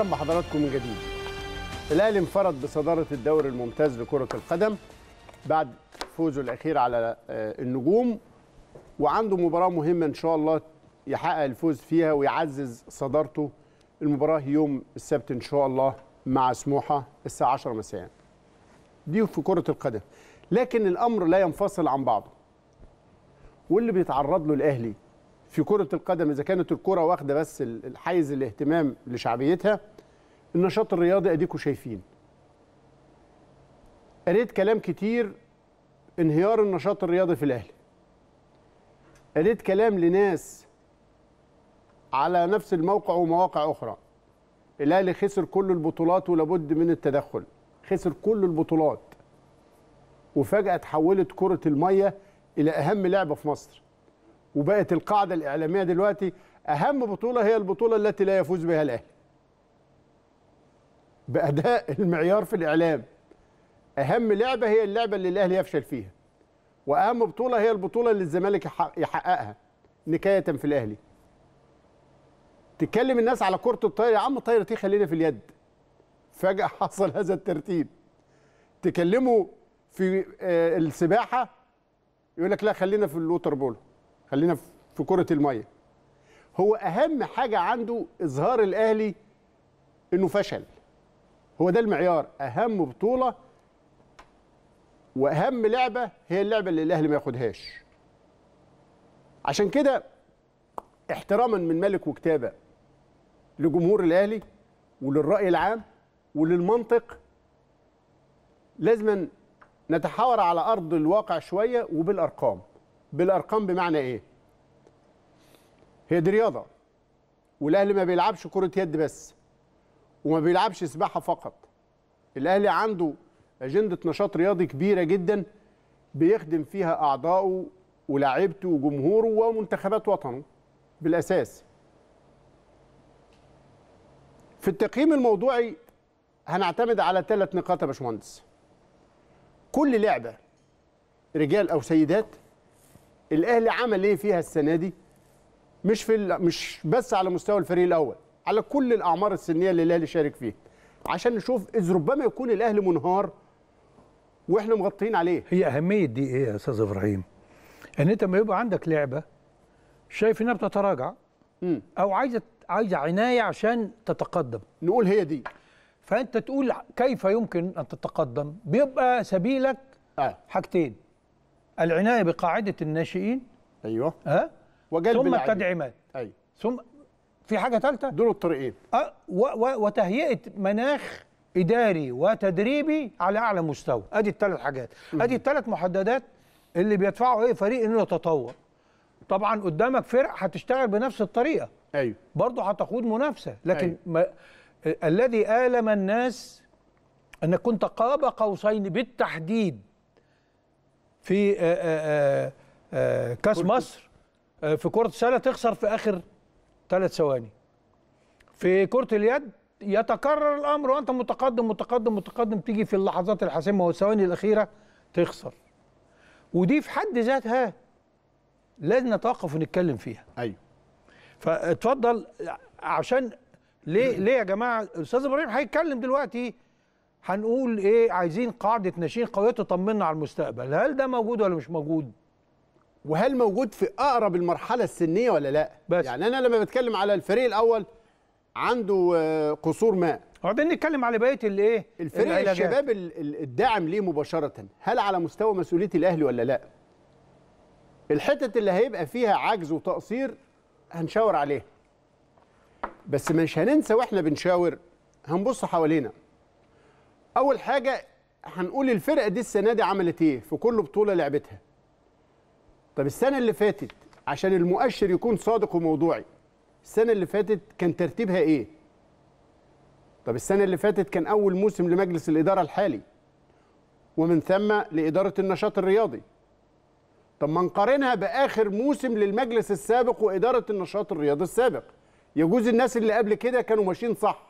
اهلا بحضراتكم من جديد الاهلي انفرد بصداره الدوري الممتاز لكره القدم بعد فوزه الاخير على آه، النجوم وعنده مباراه مهمه ان شاء الله يحقق الفوز فيها ويعزز صدارته المباراه يوم السبت ان شاء الله مع سموحه الساعه 10 مساء دي في كره القدم لكن الامر لا ينفصل عن بعضه واللي بيتعرض له الاهلي في كرة القدم إذا كانت الكرة واخدة بس الحيز الاهتمام لشعبيتها النشاط الرياضي أديكوا شايفين قريت كلام كتير انهيار النشاط الرياضي في الأهلي قريت كلام لناس على نفس الموقع ومواقع أخرى الأهلي خسر كل البطولات ولابد من التدخل خسر كل البطولات وفجأة تحولت كرة المية إلى أهم لعبة في مصر وبقت القاعده الاعلاميه دلوقتي اهم بطوله هي البطوله التي لا يفوز بها الاهلي باداء المعيار في الاعلام اهم لعبه هي اللعبه اللي الاهلي يفشل فيها واهم بطوله هي البطوله اللي الزمالك يحققها نكايه في الاهلي تتكلم الناس على كره الطايره يا عم طايره ايه خلينا في اليد فجاه حصل هذا الترتيب تكلموا في آه، السباحه يقول لك لا خلينا في الوتر بول خلينا في كره الميه هو اهم حاجه عنده اظهار الاهلي انه فشل هو ده المعيار اهم بطوله واهم لعبه هي اللعبه اللي الاهلي ما ياخدهاش عشان كده احتراما من ملك وكتابه لجمهور الاهلي وللراي العام وللمنطق لازم نتحاور على ارض الواقع شويه وبالارقام بالارقام بمعنى ايه هي دي رياضه والاهلي ما بيلعبش كره يد بس وما بيلعبش سباحه فقط الاهلي عنده اجنده نشاط رياضي كبيره جدا بيخدم فيها اعضائه ولاعيبته وجمهوره ومنتخبات وطنه بالاساس في التقييم الموضوعي هنعتمد على ثلاث نقاط يا باشمهندس كل لعبه رجال او سيدات الاهلي عمل ايه فيها السنه دي مش في مش بس على مستوى الفريق الاول على كل الاعمار السنيه اللي الاهلي شارك فيها عشان نشوف اذ ربما يكون الاهلي منهار واحنا مغطيين عليه هي اهميه دي ايه يا استاذ ابراهيم ان انت لما يبقى عندك لعبه شايف انها بتتراجع او عايزه عايزه عنايه عشان تتقدم نقول هي دي فانت تقول كيف يمكن ان تتقدم بيبقى سبيلك آه. حاجتين العنايه بقاعده الناشئين ايوه ها أه؟ وجلب ثم التدعيمات أي. ثم في حاجه ثالثه دول الطريقين أه و و وتهيئه مناخ اداري وتدريبي على اعلى مستوى ادي الثلاث حاجات ادي الثلاث محددات اللي بيدفعوا ايه فريق انه يتطور طبعا قدامك فرق هتشتغل بنفس الطريقه ايوه برضه هتخوض منافسه لكن أيوه. ما الذي الم الناس انك كنت قاب قوسين بالتحديد في كاس مصر آه، في كره السله تخسر في اخر ثلاث ثواني في كره اليد يتكرر الامر وانت متقدم متقدم متقدم تيجي في اللحظات الحاسمه والثواني الاخيره تخسر ودي في حد ذاتها لازم نتوقف ونتكلم فيها ايوه فاتفضل عشان ليه ليه يا جماعه استاذ ابراهيم هيتكلم دلوقتي هنقول ايه عايزين قاعده ناشئين قويه تطمنا على المستقبل هل ده موجود ولا مش موجود وهل موجود في اقرب المرحله السنيه ولا لا بس. يعني انا لما بتكلم على الفريق الاول عنده آه، قصور ما وبعدين نتكلم على بقيه الايه الفريق الشباب الداعم ليه مباشره هل على مستوى مسؤوليه الاهلي ولا لا الحتت اللي هيبقى فيها عجز وتقصير هنشاور عليها بس مش هننسى واحنا بنشاور هنبص حوالينا اول حاجه هنقول الفرقه دي السنه دي عملت ايه في كل بطوله لعبتها طب السنه اللي فاتت عشان المؤشر يكون صادق وموضوعي السنه اللي فاتت كان ترتيبها ايه طب السنه اللي فاتت كان اول موسم لمجلس الاداره الحالي ومن ثم لاداره النشاط الرياضي طب ما نقارنها باخر موسم للمجلس السابق واداره النشاط الرياضي السابق يجوز الناس اللي قبل كده كانوا ماشيين صح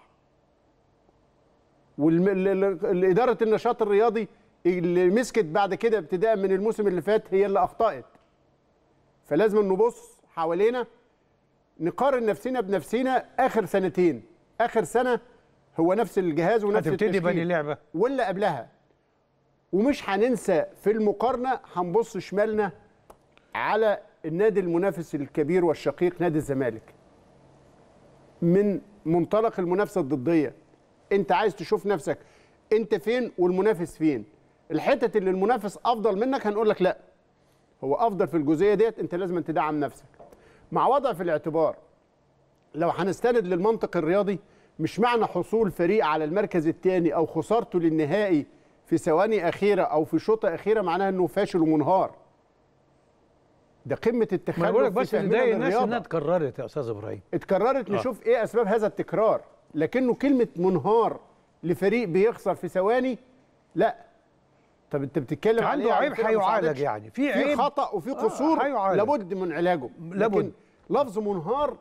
والاداره النشاط الرياضي اللي مسكت بعد كده ابتداء من الموسم اللي فات هي اللي اخطات فلازم نبص حوالينا نقارن نفسنا بنفسنا اخر سنتين اخر سنه هو نفس الجهاز ونفس هتبتدي بني لعبه ولا قبلها ومش هننسى في المقارنه هنبص شمالنا على النادي المنافس الكبير والشقيق نادي الزمالك من منطلق المنافسه الضديه انت عايز تشوف نفسك انت فين والمنافس فين الحتت اللي المنافس افضل منك هنقول لك لا هو افضل في الجزئيه ديت انت لازم تدعم نفسك مع وضع في الاعتبار لو هنستند للمنطق الرياضي مش معنى حصول فريق على المركز الثاني او خسارته للنهائي في ثواني اخيره او في شوطه اخيره معناها انه فاشل ومنهار ده قمه التخلف ما بقولك بس ده الناس انها اتكررت يا استاذ ابراهيم اتكررت آه. نشوف ايه اسباب هذا التكرار لكنه كلمه منهار لفريق بيخسر في ثواني لا طب انت بتتكلم عنده يعني عيب هيعالج يعني في عيب خطا وفي آه، قصور آه لابد من علاجه لابد لفظ منهار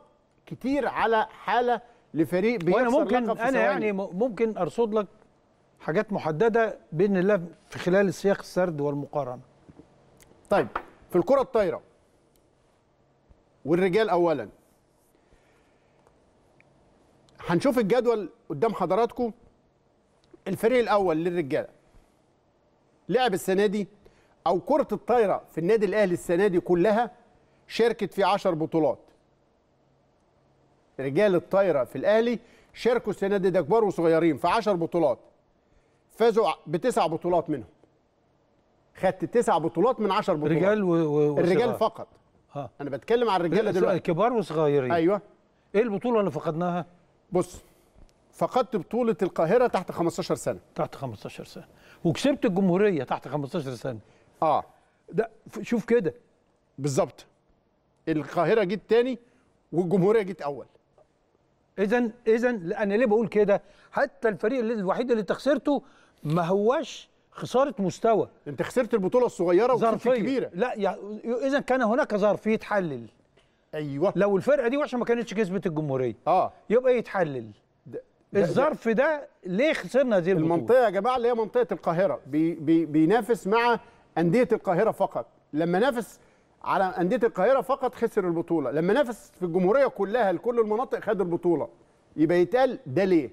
كتير على حاله لفريق بيخسر وانا ممكن انا سواني. يعني ممكن ارصد لك حاجات محدده باذن الله في خلال سياق السرد والمقارنه طيب في الكره الطايره والرجال اولا هنشوف الجدول قدام حضراتكم الفريق الاول للرجاله لعب السنه دي او كره الطايره في النادي الاهلي السنه دي كلها شاركت في 10 بطولات رجال الطايره في الاهلي شاركوا السنه دي ده كبار وصغيرين في 10 بطولات فازوا بتسع بطولات منهم خدت تسع بطولات من 10 بطولات رجال و... و... الرجال فقط ها. انا بتكلم عن الرجاله دلوقتي كبار وصغيرين ايوه ايه البطوله اللي فقدناها بص فقدت بطوله القاهره تحت 15 سنه تحت 15 سنه وكسبت الجمهوريه تحت 15 سنه اه ده شوف كده بالظبط القاهره جيت تاني والجمهوريه جيت اول اذا اذا انا ليه بقول كده حتى الفريق الوحيد اللي انت خسرته ما هواش خساره مستوى انت خسرت البطوله الصغيره وخسرت الكبيره لا يعني اذا كان هناك ظرف يتحلل ايوه لو الفرقه دي وحشه ما كانتش كسبت الجمهوريه اه يبقى يتحلل الظرف ده ليه خسرنا دي البطولة؟ المنطقه يا جماعه اللي هي منطقه القاهره بي بي بينافس مع انديه القاهره فقط لما نافس على انديه القاهره فقط خسر البطوله لما نافس في الجمهوريه كلها لكل المناطق خد البطوله يبقى يتقال ده ليه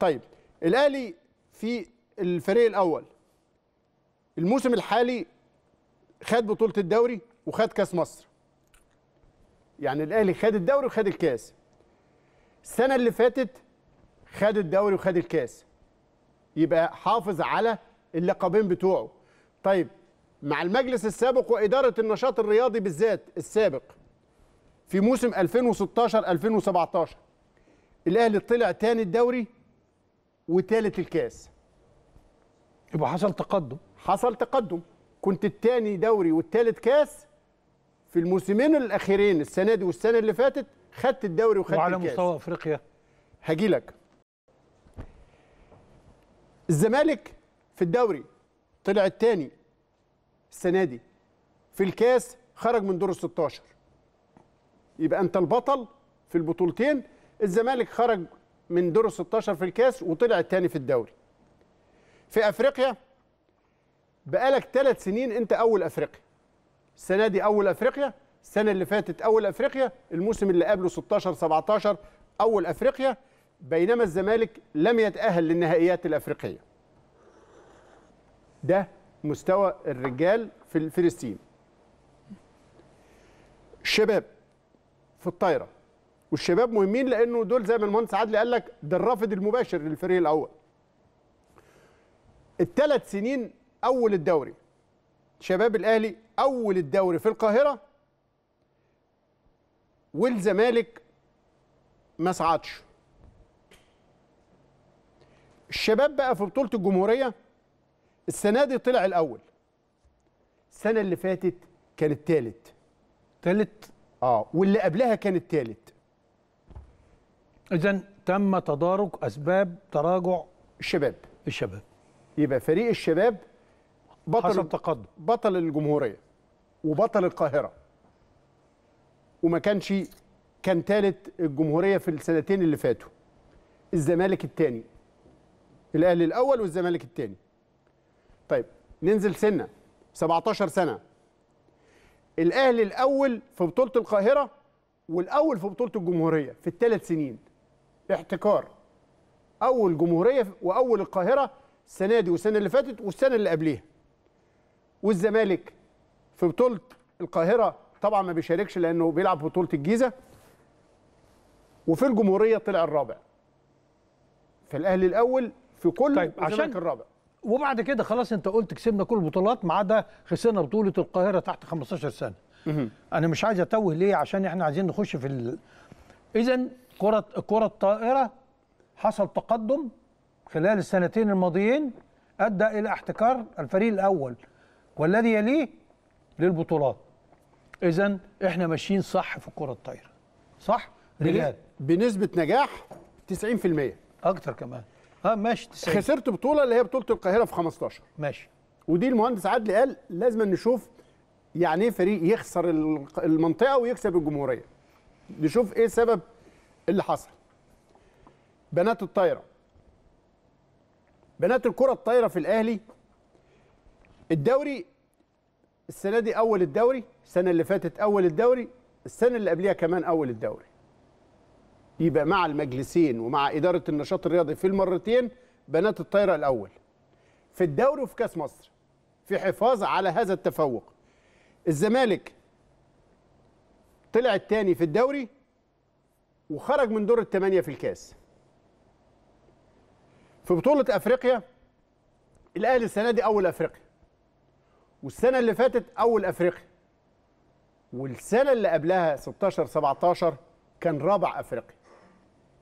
طيب الاهلي في الفريق الاول الموسم الحالي خد بطوله الدوري وخد كاس مصر يعني الاهلي خد الدوري وخد الكاس السنه اللي فاتت خد الدوري وخد الكاس يبقى حافظ على اللقبين بتوعه طيب مع المجلس السابق وإدارة النشاط الرياضي بالذات السابق في موسم 2016 2017 الأهلي طلع تاني الدوري وتالت الكاس يبقى حصل تقدم حصل تقدم كنت التاني دوري والتالت كاس في الموسمين الأخيرين السنة دي والسنة اللي فاتت خدت الدوري وخدت وعلى الكاس وعلى مستوى أفريقيا هجيلك الزمالك في الدوري طلع الثاني السنه دي في الكاس خرج من دور ال 16 يبقى انت البطل في البطولتين الزمالك خرج من دور ال 16 في الكاس وطلع الثاني في الدوري في افريقيا بقالك ثلاث سنين انت اول افريقيا السنه دي اول افريقيا السنه اللي فاتت اول افريقيا الموسم اللي قبله 16 17 اول افريقيا بينما الزمالك لم يتأهل للنهائيات الأفريقية ده مستوى الرجال في الفلسطين الشباب في الطايرة والشباب مهمين لأنه دول زي ما المهندس عادل قال لك ده الرافد المباشر للفريق الأول الثلاث سنين أول الدوري شباب الأهلي أول الدوري في القاهرة والزمالك ما صعدش الشباب بقى في بطوله الجمهوريه السنه دي طلع الاول السنه اللي فاتت كان الثالث ثالث اه واللي قبلها كان الثالث اذا تم تدارك اسباب تراجع الشباب الشباب يبقى فريق الشباب بطل حسب تقدم بطل الجمهوريه وبطل القاهره وما كانش كان ثالث الجمهوريه في السنتين اللي فاتوا الزمالك الثاني الاهلي الاول والزمالك الثاني طيب ننزل سنه 17 سنه الاهلي الاول في بطوله القاهره والاول في بطوله الجمهوريه في الثلاث سنين احتكار اول جمهوريه واول القاهره السنه دي والسنه اللي فاتت والسنه اللي قبليها والزمالك في بطوله القاهره طبعا ما بيشاركش لانه بيلعب بطوله الجيزه وفي الجمهوريه طلع الرابع فالاهلي الاول في كل طيب عشان الرابع وبعد كده خلاص انت قلت كسبنا كل البطولات ما عدا خسرنا بطوله القاهره تحت 15 سنه انا مش عايز اتوه ليه عشان احنا عايزين نخش في ال... اذا كره الكره الطائره حصل تقدم خلال السنتين الماضيين ادى الى احتكار الفريق الاول والذي يليه للبطولات اذا احنا ماشيين صح في الكره الطائره صح رجال بنسبه نجاح 90% اكتر كمان اه ماشي 90 خسرت بطوله اللي هي بطوله القاهره في 15 ماشي ودي المهندس عدلي قال لازم نشوف يعني ايه فريق يخسر المنطقه ويكسب الجمهوريه نشوف ايه سبب اللي حصل بنات الطايره بنات الكره الطايره في الاهلي الدوري السنه دي اول الدوري السنه اللي فاتت اول الدوري السنه اللي قبليها كمان اول الدوري يبقى مع المجلسين ومع إدارة النشاط الرياضي في المرتين بنات الطايرة الأول في الدوري وفي كاس مصر في حفاظ على هذا التفوق الزمالك طلع الثاني في الدوري وخرج من دور الثمانية في الكاس في بطولة أفريقيا الأهلي السنة دي أول أفريقيا والسنة اللي فاتت أول أفريقيا والسنة اللي قبلها 16 17 كان رابع أفريقيا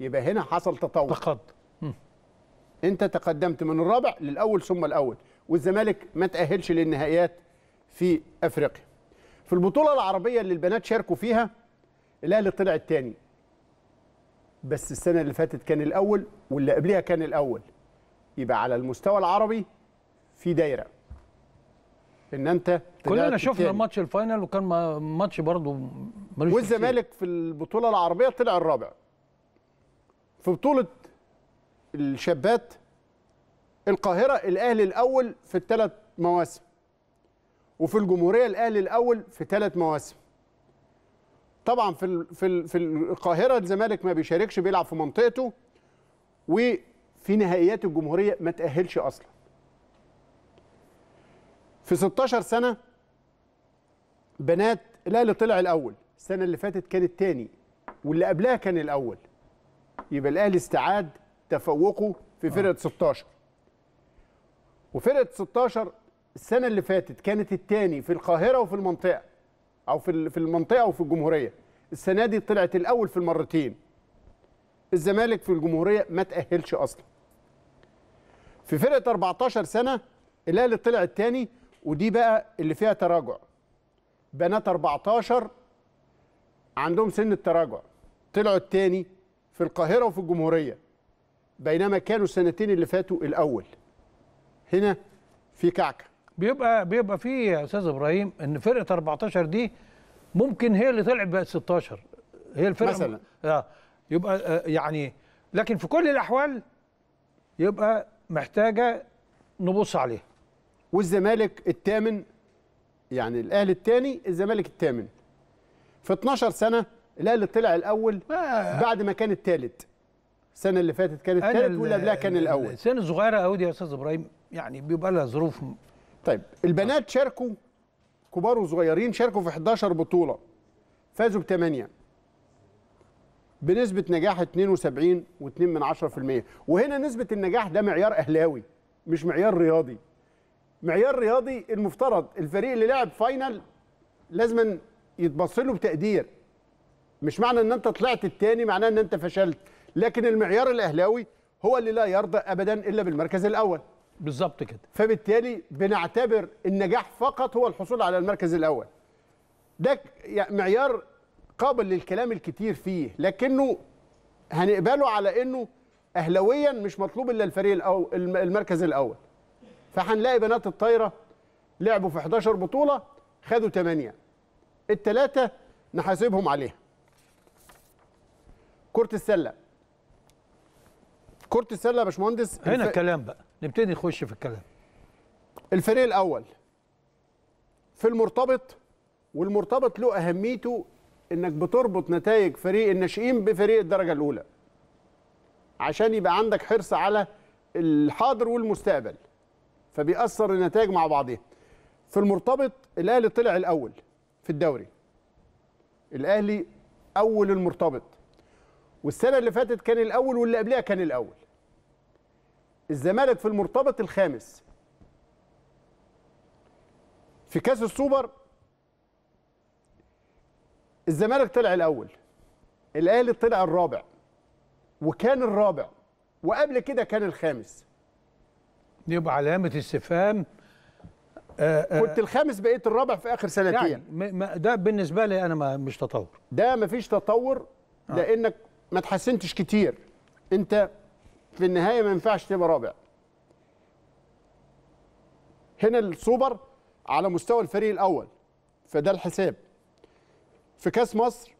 يبقى هنا حصل تطور تقدم انت تقدمت من الرابع للاول ثم الاول والزمالك ما تاهلش للنهائيات في افريقيا في البطوله العربيه اللي البنات شاركوا فيها الاهلي طلع الثاني بس السنه اللي فاتت كان الاول واللي قبلها كان الاول يبقى على المستوى العربي في دايره ان انت كلنا شفنا ماتش الفاينل وكان ماتش برضه والزمالك في البطوله العربيه طلع الرابع في بطوله الشابات القاهره الاهلي الاول في الثلاث مواسم وفي الجمهوريه الاهلي الاول في ثلاث مواسم طبعا في في في القاهره الزمالك ما بيشاركش بيلعب في منطقته وفي نهائيات الجمهوريه ما تاهلش اصلا في 16 سنه بنات الاهلي طلع الاول السنه اللي فاتت كان الثاني واللي قبلها كان الاول يبقى الاهلي استعاد تفوقه في فرقه 16 آه. وفرقه 16 السنه اللي فاتت كانت الثاني في القاهره وفي المنطقه او في في المنطقه وفي الجمهوريه السنه دي طلعت الاول في المرتين الزمالك في الجمهوريه ما تاهلش اصلا في فرقه 14 سنه الاهلي طلع الثاني ودي بقى اللي فيها تراجع بنات 14 عندهم سن التراجع طلعوا الثاني في القاهرة وفي الجمهورية بينما كانوا السنتين اللي فاتوا الأول هنا في كعكة بيبقى بيبقى في يا أستاذ إبراهيم إن فرقة 14 دي ممكن هي اللي طلعت بقت 16 هي الفرقة مثلا اه يبقى آه يعني لكن في كل الأحوال يبقى محتاجة نبص عليها والزمالك الثامن يعني الأهلي الثاني الزمالك الثامن في 12 سنة الاهلي طلع الاول بعد ما كان الثالث السنه اللي فاتت كان الثالث واللي قبلها كان الاول السنه الصغيره قوي دي يا استاذ ابراهيم يعني بيبقى لها ظروف طيب البنات شاركوا كبار وصغيرين شاركوا في 11 بطوله فازوا بثمانيه بنسبه نجاح 72.2% وهنا نسبه النجاح ده معيار اهلاوي مش معيار رياضي معيار رياضي المفترض الفريق اللي لعب فاينل لازما يتبص له بتقدير مش معنى ان انت طلعت الثاني معناه ان انت فشلت لكن المعيار الاهلاوي هو اللي لا يرضى ابدا الا بالمركز الاول بالظبط كده فبالتالي بنعتبر النجاح فقط هو الحصول على المركز الاول ده معيار قابل للكلام الكتير فيه لكنه هنقبله على انه اهلاويا مش مطلوب الا الفريق الأو المركز الاول فهنلاقي بنات الطايره لعبوا في 11 بطوله خدوا 8 الثلاثه نحاسبهم عليها كره السله كره السله يا باشمهندس هنا الف... الكلام بقى نبتدي نخش في الكلام الفريق الاول في المرتبط والمرتبط له اهميته انك بتربط نتائج فريق الناشئين بفريق الدرجه الاولى عشان يبقى عندك حرص على الحاضر والمستقبل فبيأثر النتائج مع بعضها في المرتبط الاهلي طلع الاول في الدوري الاهلي اول المرتبط والسنه اللي فاتت كان الاول واللي قبلها كان الاول الزمالك في المرتبط الخامس في كاس السوبر الزمالك طلع الاول الاهلي طلع الرابع وكان الرابع وقبل كده كان الخامس يبقى علامه استفهام آه، آه، كنت الخامس بقيت الرابع في اخر سنتين يعني ده بالنسبه لي انا ما مش تطور ده مفيش تطور آه. لانك ما تحسنتش كتير انت في النهايه ما ينفعش تبقى رابع هنا السوبر على مستوى الفريق الاول فده الحساب في كاس مصر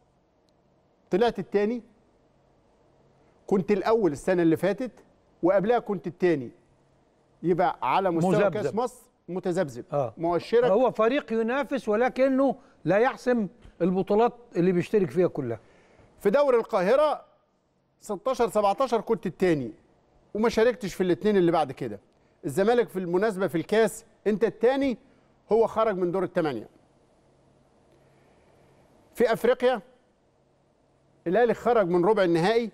طلعت الثاني كنت الاول السنه اللي فاتت وقبلها كنت الثاني يبقى على مستوى مزبزب. كاس مصر متذبذب آه. مؤشرك هو فريق ينافس ولكنه لا يحسم البطولات اللي بيشترك فيها كلها في دوري القاهره 16 17 كنت الثاني وما شاركتش في الاثنين اللي بعد كده الزمالك في المناسبه في الكاس انت الثاني هو خرج من دور الثمانيه في افريقيا الاهلي خرج من ربع النهائي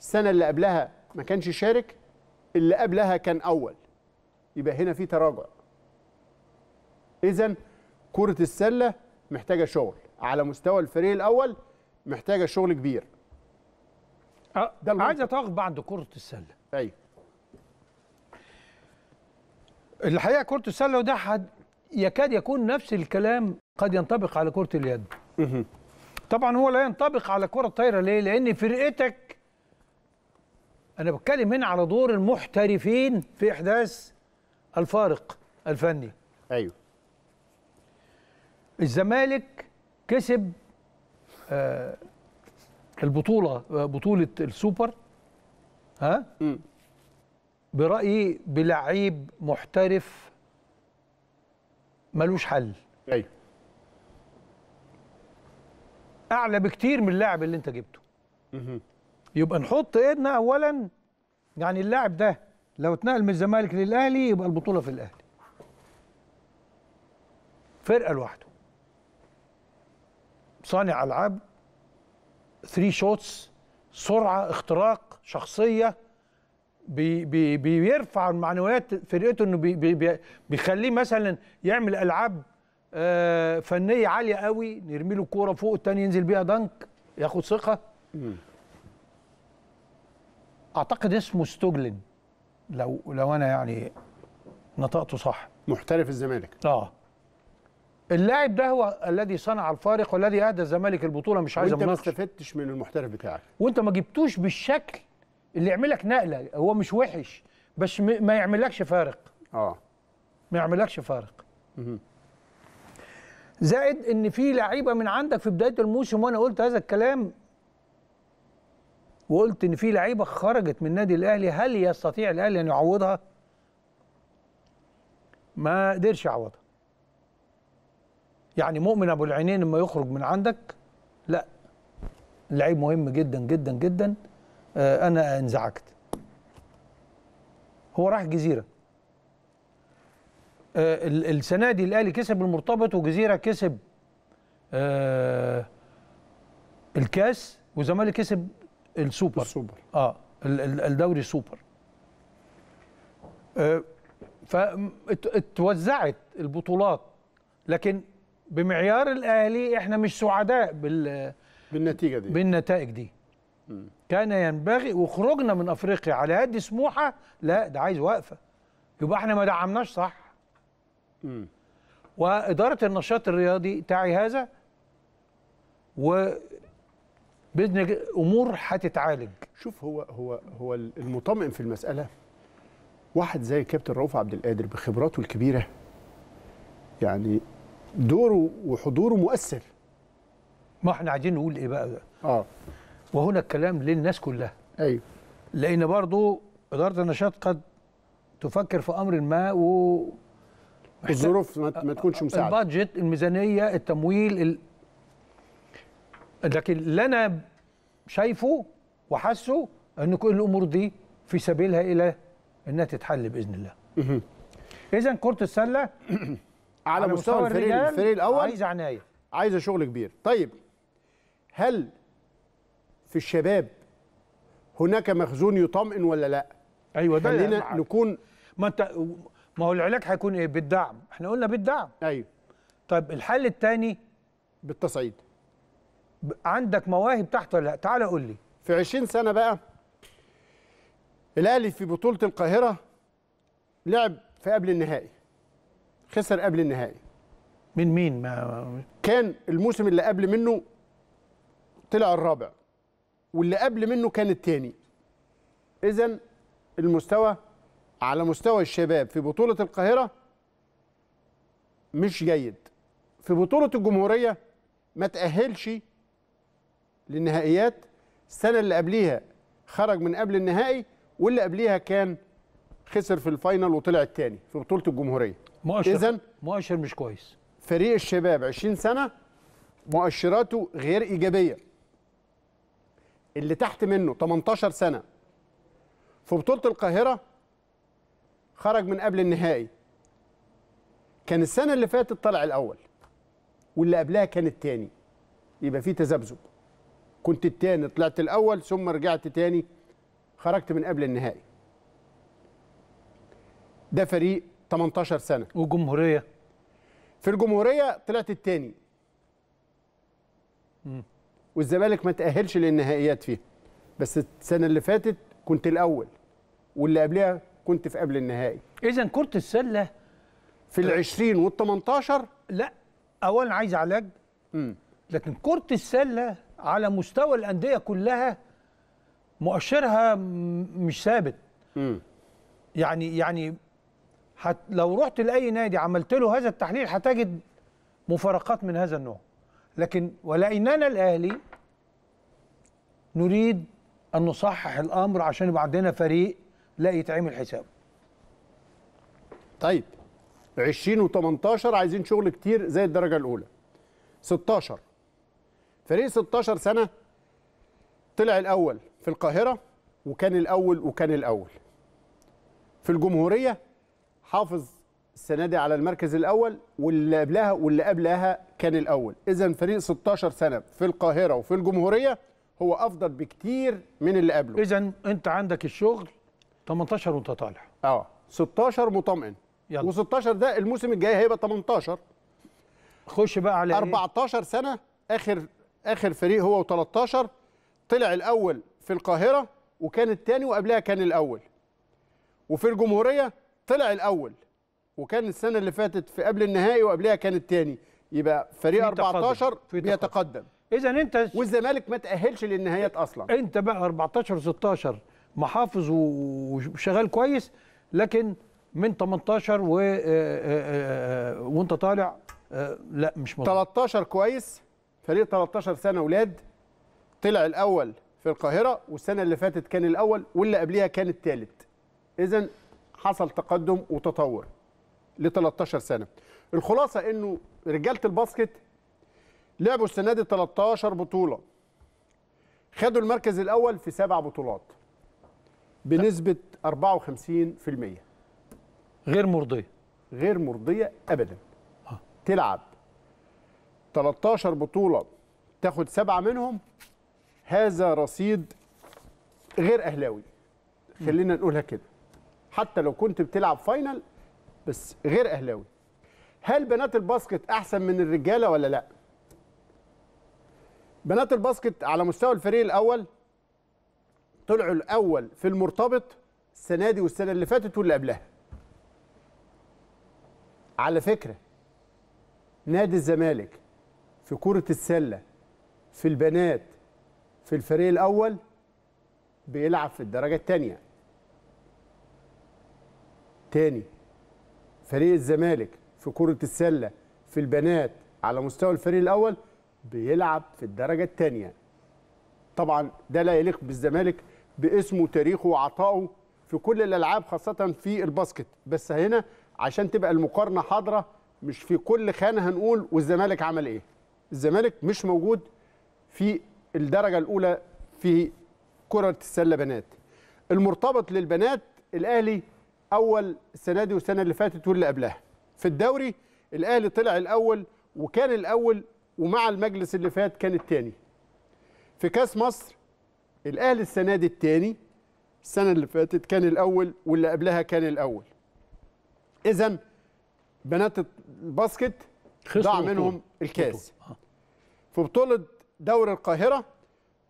السنه اللي قبلها ما كانش شارك اللي قبلها كان اول يبقى هنا في تراجع اذا كره السله محتاجه شغل على مستوى الفريق الاول محتاجه شغل كبير أه ده عايز اتوقف عند كره السله ايوه الحقيقه كره السله وده حد يكاد يكون نفس الكلام قد ينطبق على كره اليد طبعا هو لا ينطبق على كره الطايره ليه لان فرقتك انا بتكلم هنا على دور المحترفين في احداث الفارق الفني ايوه الزمالك كسب آه، البطوله آه، بطوله السوبر ها برايي بلعيب محترف ملوش حل ايوه اعلى بكتير من اللاعب اللي انت جبته يبقى نحط ايدنا اولا يعني اللاعب ده لو اتنقل من الزمالك للاهلي يبقى البطوله في الاهلي فرقه لوحده صانع العاب ثري شوتس سرعه اختراق شخصيه بي بي بيرفع معنويات فرقته انه بي بي بيخليه مثلا يعمل العاب آه، فنيه عاليه قوي نرمي له كوره فوق الثاني ينزل بيها دنك ياخد ثقه اعتقد اسمه ستوجلن لو لو انا يعني نطقته صح محترف الزمالك اه اللاعب ده هو الذي صنع الفارق والذي اهدى الزمالك البطوله مش عايز وانت ما استفدتش من المحترف بتاعك وانت ما جبتوش بالشكل اللي يعملك نقله هو مش وحش بس ما يعملكش فارق اه ما يعملكش فارق زائد ان في لعيبه من عندك في بدايه الموسم وانا قلت هذا الكلام وقلت ان في لعيبه خرجت من النادي الاهلي هل يستطيع الاهلي ان يعوضها ما قدرش يعوضها يعني مؤمن ابو العينين لما يخرج من عندك لا لعيب مهم جدا جدا جدا آه، انا انزعجت هو راح جزيره آه، السنه دي الاهلي كسب المرتبط وجزيره كسب آه، الكاس والزمالك كسب السوبر السوبر اه الدوري السوبر آه فتوزعت البطولات لكن بمعيار الاهلي احنا مش سعداء بال بالنتيجه دي بالنتائج دي م. كان ينبغي وخرجنا من افريقيا على قد سموحه لا ده عايز وقفه يبقى احنا ما دعمناش صح م. واداره النشاط الرياضي تعي هذا و باذن امور هتتعالج شوف هو هو هو المطمئن في المساله واحد زي كابتن رؤوف عبد القادر بخبراته الكبيره يعني دوره وحضوره مؤثر ما احنا عايزين نقول ايه بقى ده اه وهنا الكلام للناس كلها ايوه لان برضو اداره النشاط قد تفكر في امر ما و الظروف ما تكونش مساعده البادجت الميزانيه التمويل ال... لكن اللي انا شايفه وحاسه ان كل الامور دي في سبيلها الى انها تتحل باذن الله اذا كره السله على, على مستوى, مستوى الفريق الفريق الاول عايز عنايه عايزه شغل كبير طيب هل في الشباب هناك مخزون يطمئن ولا لا ايوه ده خلينا نكون ما انت ما هو العلاج هيكون ايه بالدعم احنا قلنا بالدعم ايوه طيب الحل الثاني بالتصعيد عندك مواهب تحت ولا لا تعالى قول لي في 20 سنه بقى الاهلي في بطوله القاهره لعب في قبل النهائي خسر قبل النهائي من مين ما كان الموسم اللي قبل منه طلع الرابع واللي قبل منه كان الثاني اذا المستوى على مستوى الشباب في بطوله القاهره مش جيد في بطوله الجمهوريه ما تاهلش للنهائيات السنه اللي قبليها خرج من قبل النهائي واللي قبليها كان خسر في الفاينل وطلع الثاني في بطوله الجمهوريه مؤشر إذن مؤشر مش كويس فريق الشباب 20 سنه مؤشراته غير ايجابيه اللي تحت منه 18 سنه في بطوله القاهره خرج من قبل النهائي كان السنه اللي فاتت طلع الاول واللي قبلها كان الثاني يبقى في تذبذب كنت الثاني طلعت الاول ثم رجعت ثاني خرجت من قبل النهائي ده فريق 18 سنه والجمهوريه في الجمهوريه طلعت الثاني والزمالك ما تاهلش للنهائيات فيها بس السنه اللي فاتت كنت الاول واللي قبلها كنت في قبل النهائي اذا كره السله في ال20 وال18 لا اولا عايز علاج مم. لكن كره السله على مستوى الانديه كلها مؤشرها مش ثابت مم. يعني يعني حت لو رحت لاي نادي عملت له هذا التحليل هتجد مفارقات من هذا النوع لكن ولاننا الاهلي نريد ان نصحح الامر عشان يبقى عندنا فريق لا يتعمل حسابه طيب 20 و18 عايزين شغل كتير زي الدرجه الاولى 16 فريق 16 سنه طلع الاول في القاهره وكان الاول وكان الاول في الجمهوريه حافظ السنه دي على المركز الاول واللي قبلها واللي قبلها كان الاول اذا فريق 16 سنه في القاهره وفي الجمهوريه هو افضل بكتير من اللي قبله اذا انت عندك الشغل 18 وانت طالع اه 16 مطمئن يلا و16 ده الموسم الجاي هيبقى 18 خش بقى على 14 إيه؟ سنه اخر اخر فريق هو و13 طلع الاول في القاهره وكان الثاني وقبلها كان الاول وفي الجمهوريه طلع الاول وكان السنه اللي فاتت في قبل النهائي وقبلها كان الثاني يبقى فريق 14 بيتقدم اذا انت والزمالك ما تاهلش للنهائيات اصلا انت بقى 14 16 محافظ وشغال كويس لكن من 18 و آه، آه، آه، وانت طالع لا مش مظبوط 13 كويس فريق 13 سنه اولاد طلع الاول في القاهره والسنه اللي فاتت كان الاول واللي قبليها كان الثالث اذا حصل تقدم وتطور ل 13 سنه الخلاصه انه رجاله الباسكت لعبوا السنه دي 13 بطوله خدوا المركز الاول في سبع بطولات بنسبه 54% غير مرضيه غير مرضيه ابدا آه. تلعب 13 بطوله تاخد سبعه منهم هذا رصيد غير اهلاوي خلينا نقولها كده حتى لو كنت بتلعب فاينل بس غير اهلاوي هل بنات الباسكت احسن من الرجاله ولا لا بنات الباسكت على مستوى الفريق الاول طلعوا الاول في المرتبط السنه دي والسنه اللي فاتت واللي قبلها على فكره نادي الزمالك في كره السله في البنات في الفريق الاول بيلعب في الدرجه الثانيه تاني فريق الزمالك في كرة السلة في البنات على مستوى الفريق الأول بيلعب في الدرجة الثانية طبعا ده لا يليق بالزمالك باسمه وتاريخه وعطائه في كل الألعاب خاصة في الباسكت بس هنا عشان تبقى المقارنة حاضرة مش في كل خانة هنقول والزمالك عمل إيه الزمالك مش موجود في الدرجة الأولى في كرة السلة بنات المرتبط للبنات الأهلي اول السنه دي والسنه اللي فاتت واللي قبلها في الدوري الاهلي طلع الاول وكان الاول ومع المجلس اللي فات كان الثاني في كاس مصر الاهلي السنه دي الثاني السنه اللي فاتت كان الاول واللي قبلها كان الاول اذا بنات الباسكت ضاع منهم الكاس آه. في بطوله دوري القاهره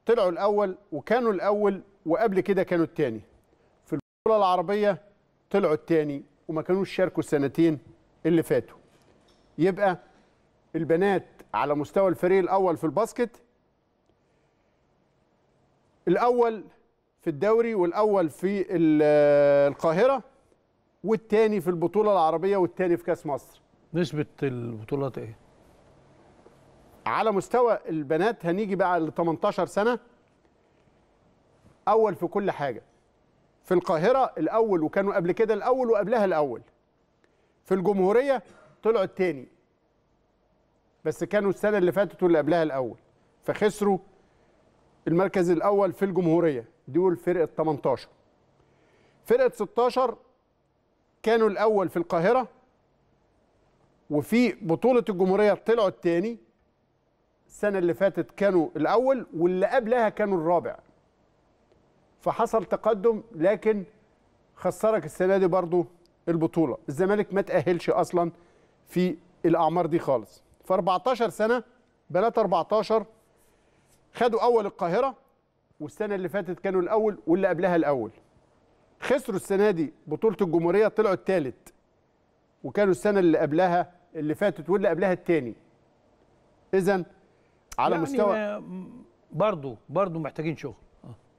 طلعوا الاول وكانوا الاول وقبل كده كانوا الثاني في البطوله العربيه طلعوا التاني وما كانوش شاركوا السنتين اللي فاتوا يبقى البنات على مستوى الفريق الاول في الباسكت الاول في الدوري والاول في القاهره والتاني في البطوله العربيه والتاني في كاس مصر نسبه البطولات ايه على مستوى البنات هنيجي بقى ل 18 سنه اول في كل حاجه في القاهرة الأول وكانوا قبل كده الأول وقبلها الأول في الجمهورية طلعوا التاني بس كانوا السنة اللي فاتت واللي قبلها الأول فخسروا المركز الأول في الجمهورية دول فرقة 18 فرقة 16 كانوا الأول في القاهرة وفي بطولة الجمهورية طلعوا التاني السنة اللي فاتت كانوا الأول واللي قبلها كانوا الرابع فحصل تقدم لكن خسرك السنه دي برضو البطوله الزمالك ما تاهلش اصلا في الاعمار دي خالص ف 14 سنه بنات 14 خدوا اول القاهره والسنه اللي فاتت كانوا الاول واللي قبلها الاول خسروا السنه دي بطوله الجمهوريه طلعوا الثالث وكانوا السنه اللي قبلها اللي فاتت واللي قبلها الثاني اذا على يعني مستوى برضه برضه محتاجين شغل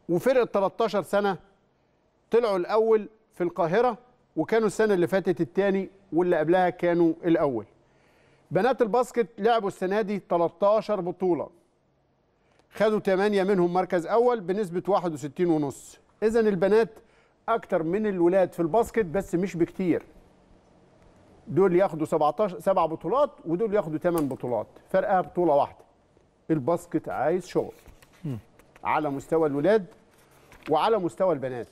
وفرقه 13 سنه طلعوا الاول في القاهره وكانوا السنه اللي فاتت الثاني واللي قبلها كانوا الاول بنات الباسكت لعبوا السنه دي 13 بطوله خدوا 8 منهم مركز اول بنسبه 61.5 اذا البنات اكتر من الولاد في الباسكت بس مش بكتير دول ياخدوا 17 سبع بطولات ودول ياخدوا 8 بطولات فرقها بطوله واحده الباسكت عايز شغل على مستوى الولاد وعلى مستوى البنات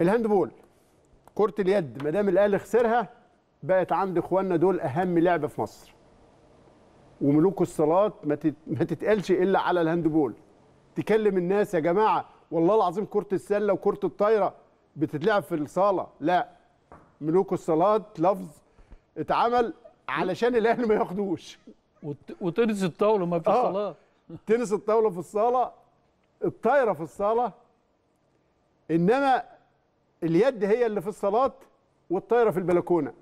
الهاندبول كرة اليد ما دام الاهلي خسرها بقت عند اخواننا دول اهم لعبه في مصر وملوك الصالات ما تتقالش الا على الهاندبول تكلم الناس يا جماعه والله العظيم كره السله وكره الطايره بتتلعب في الصاله لا ملوك الصالات لفظ اتعمل علشان الاهلي ما ياخدوش وتنس الطاوله ما في آه. صالات تنس الطاوله في الصاله الطايره في الصاله انما اليد هي اللي في الصالات والطايره في البلكونه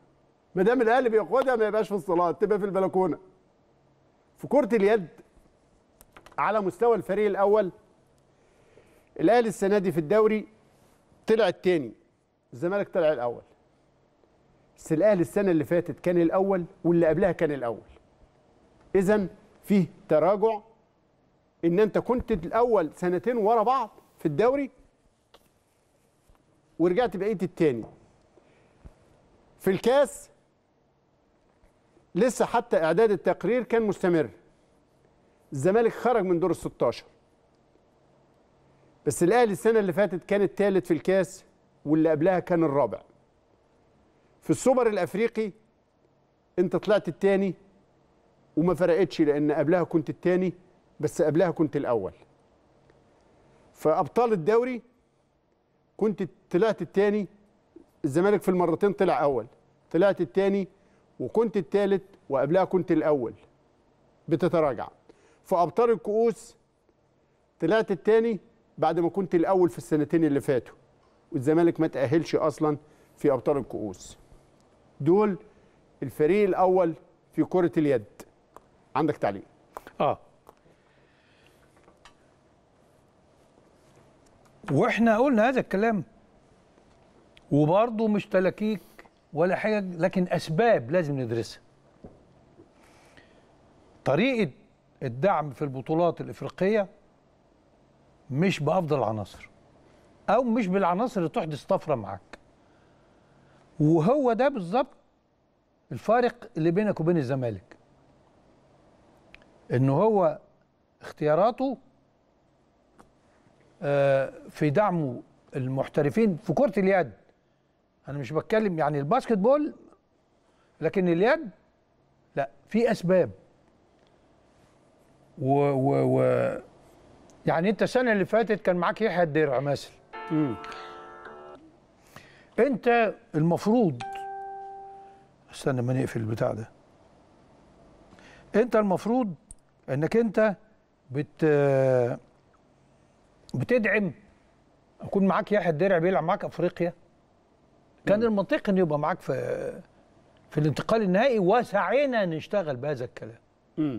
ما دام الاهلي بياخدها ما يبقاش في الصالات تبقى في البلكونه في كره اليد على مستوى الفريق الاول الاهلي السنه دي في الدوري طلع الثاني الزمالك طلع الاول بس الاهلي السنه اللي فاتت كان الاول واللي قبلها كان الاول اذا فيه تراجع ان انت كنت الاول سنتين ورا بعض في الدوري ورجعت بقيت الثاني في الكاس لسه حتى اعداد التقرير كان مستمر الزمالك خرج من دور ال 16 بس الاهلي السنه اللي فاتت كان الثالث في الكاس واللي قبلها كان الرابع في السوبر الافريقي انت طلعت الثاني وما فرقتش لان قبلها كنت الثاني بس قبلها كنت الاول فابطال الدوري كنت طلعت الثاني الزمالك في المرتين طلع اول طلعت الثاني وكنت الثالث وقبلها كنت الاول بتتراجع في ابطال الكؤوس طلعت الثاني بعد ما كنت الاول في السنتين اللي فاتوا والزمالك ما تاهلش اصلا في ابطال الكؤوس دول الفريق الاول في كره اليد عندك تعليق اه واحنا قلنا هذا الكلام وبرضه مش تلاكيك ولا حاجه لكن اسباب لازم ندرسها طريقه الدعم في البطولات الافريقيه مش بافضل العناصر او مش بالعناصر اللي تحدث طفره معاك وهو ده بالظبط الفارق اللي بينك وبين الزمالك ان هو اختياراته آه، في دعمه المحترفين في كرة اليد أنا مش بتكلم يعني الباسكت بول لكن اليد لا في أسباب و, و, و يعني أنت السنة اللي فاتت كان معاك يحيى الدرع مثلا أنت المفروض استنى ما نقفل البتاع ده أنت المفروض إنك أنت بت بتدعم اكون معاك يحيى الدرع بيلعب معاك افريقيا كان المنطقي انه يبقى معاك في في الانتقال النهائي وسعينا نشتغل بهذا الكلام م.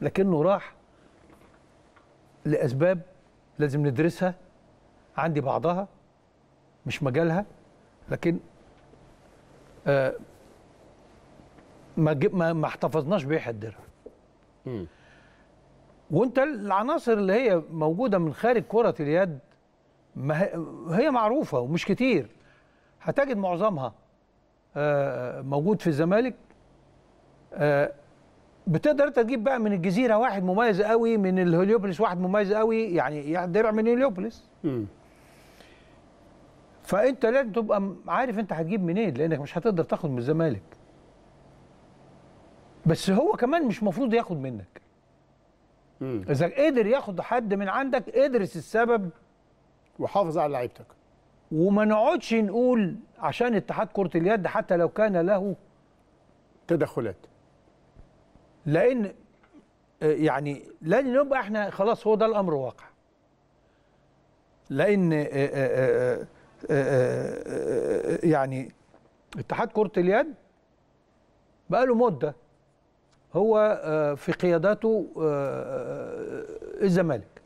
لكنه راح لاسباب لازم ندرسها عندي بعضها مش مجالها لكن آه ما ما احتفظناش بيحيى الدرع وانت العناصر اللي هي موجوده من خارج كره اليد ما هي معروفه ومش كتير هتجد معظمها آه، موجود في الزمالك آه، بتقدر انت تجيب بقى من الجزيره واحد مميز قوي من الهليوبلس واحد مميز قوي يعني درع من الهليوبلس فانت لازم تبقى عارف انت هتجيب منين لانك مش هتقدر تاخد من الزمالك بس هو كمان مش مفروض ياخد منك اذا قدر ياخد حد من عندك ادرس السبب وحافظ على لعيبتك وما نقعدش نقول عشان اتحاد كره اليد حتى لو كان له تدخلات لان آه، يعني لن نبقى احنا خلاص هو ده الامر واقع لان آه، آه، يعني اتحاد كره اليد بقى له مده هو آه، في قياداته الزمالك آه،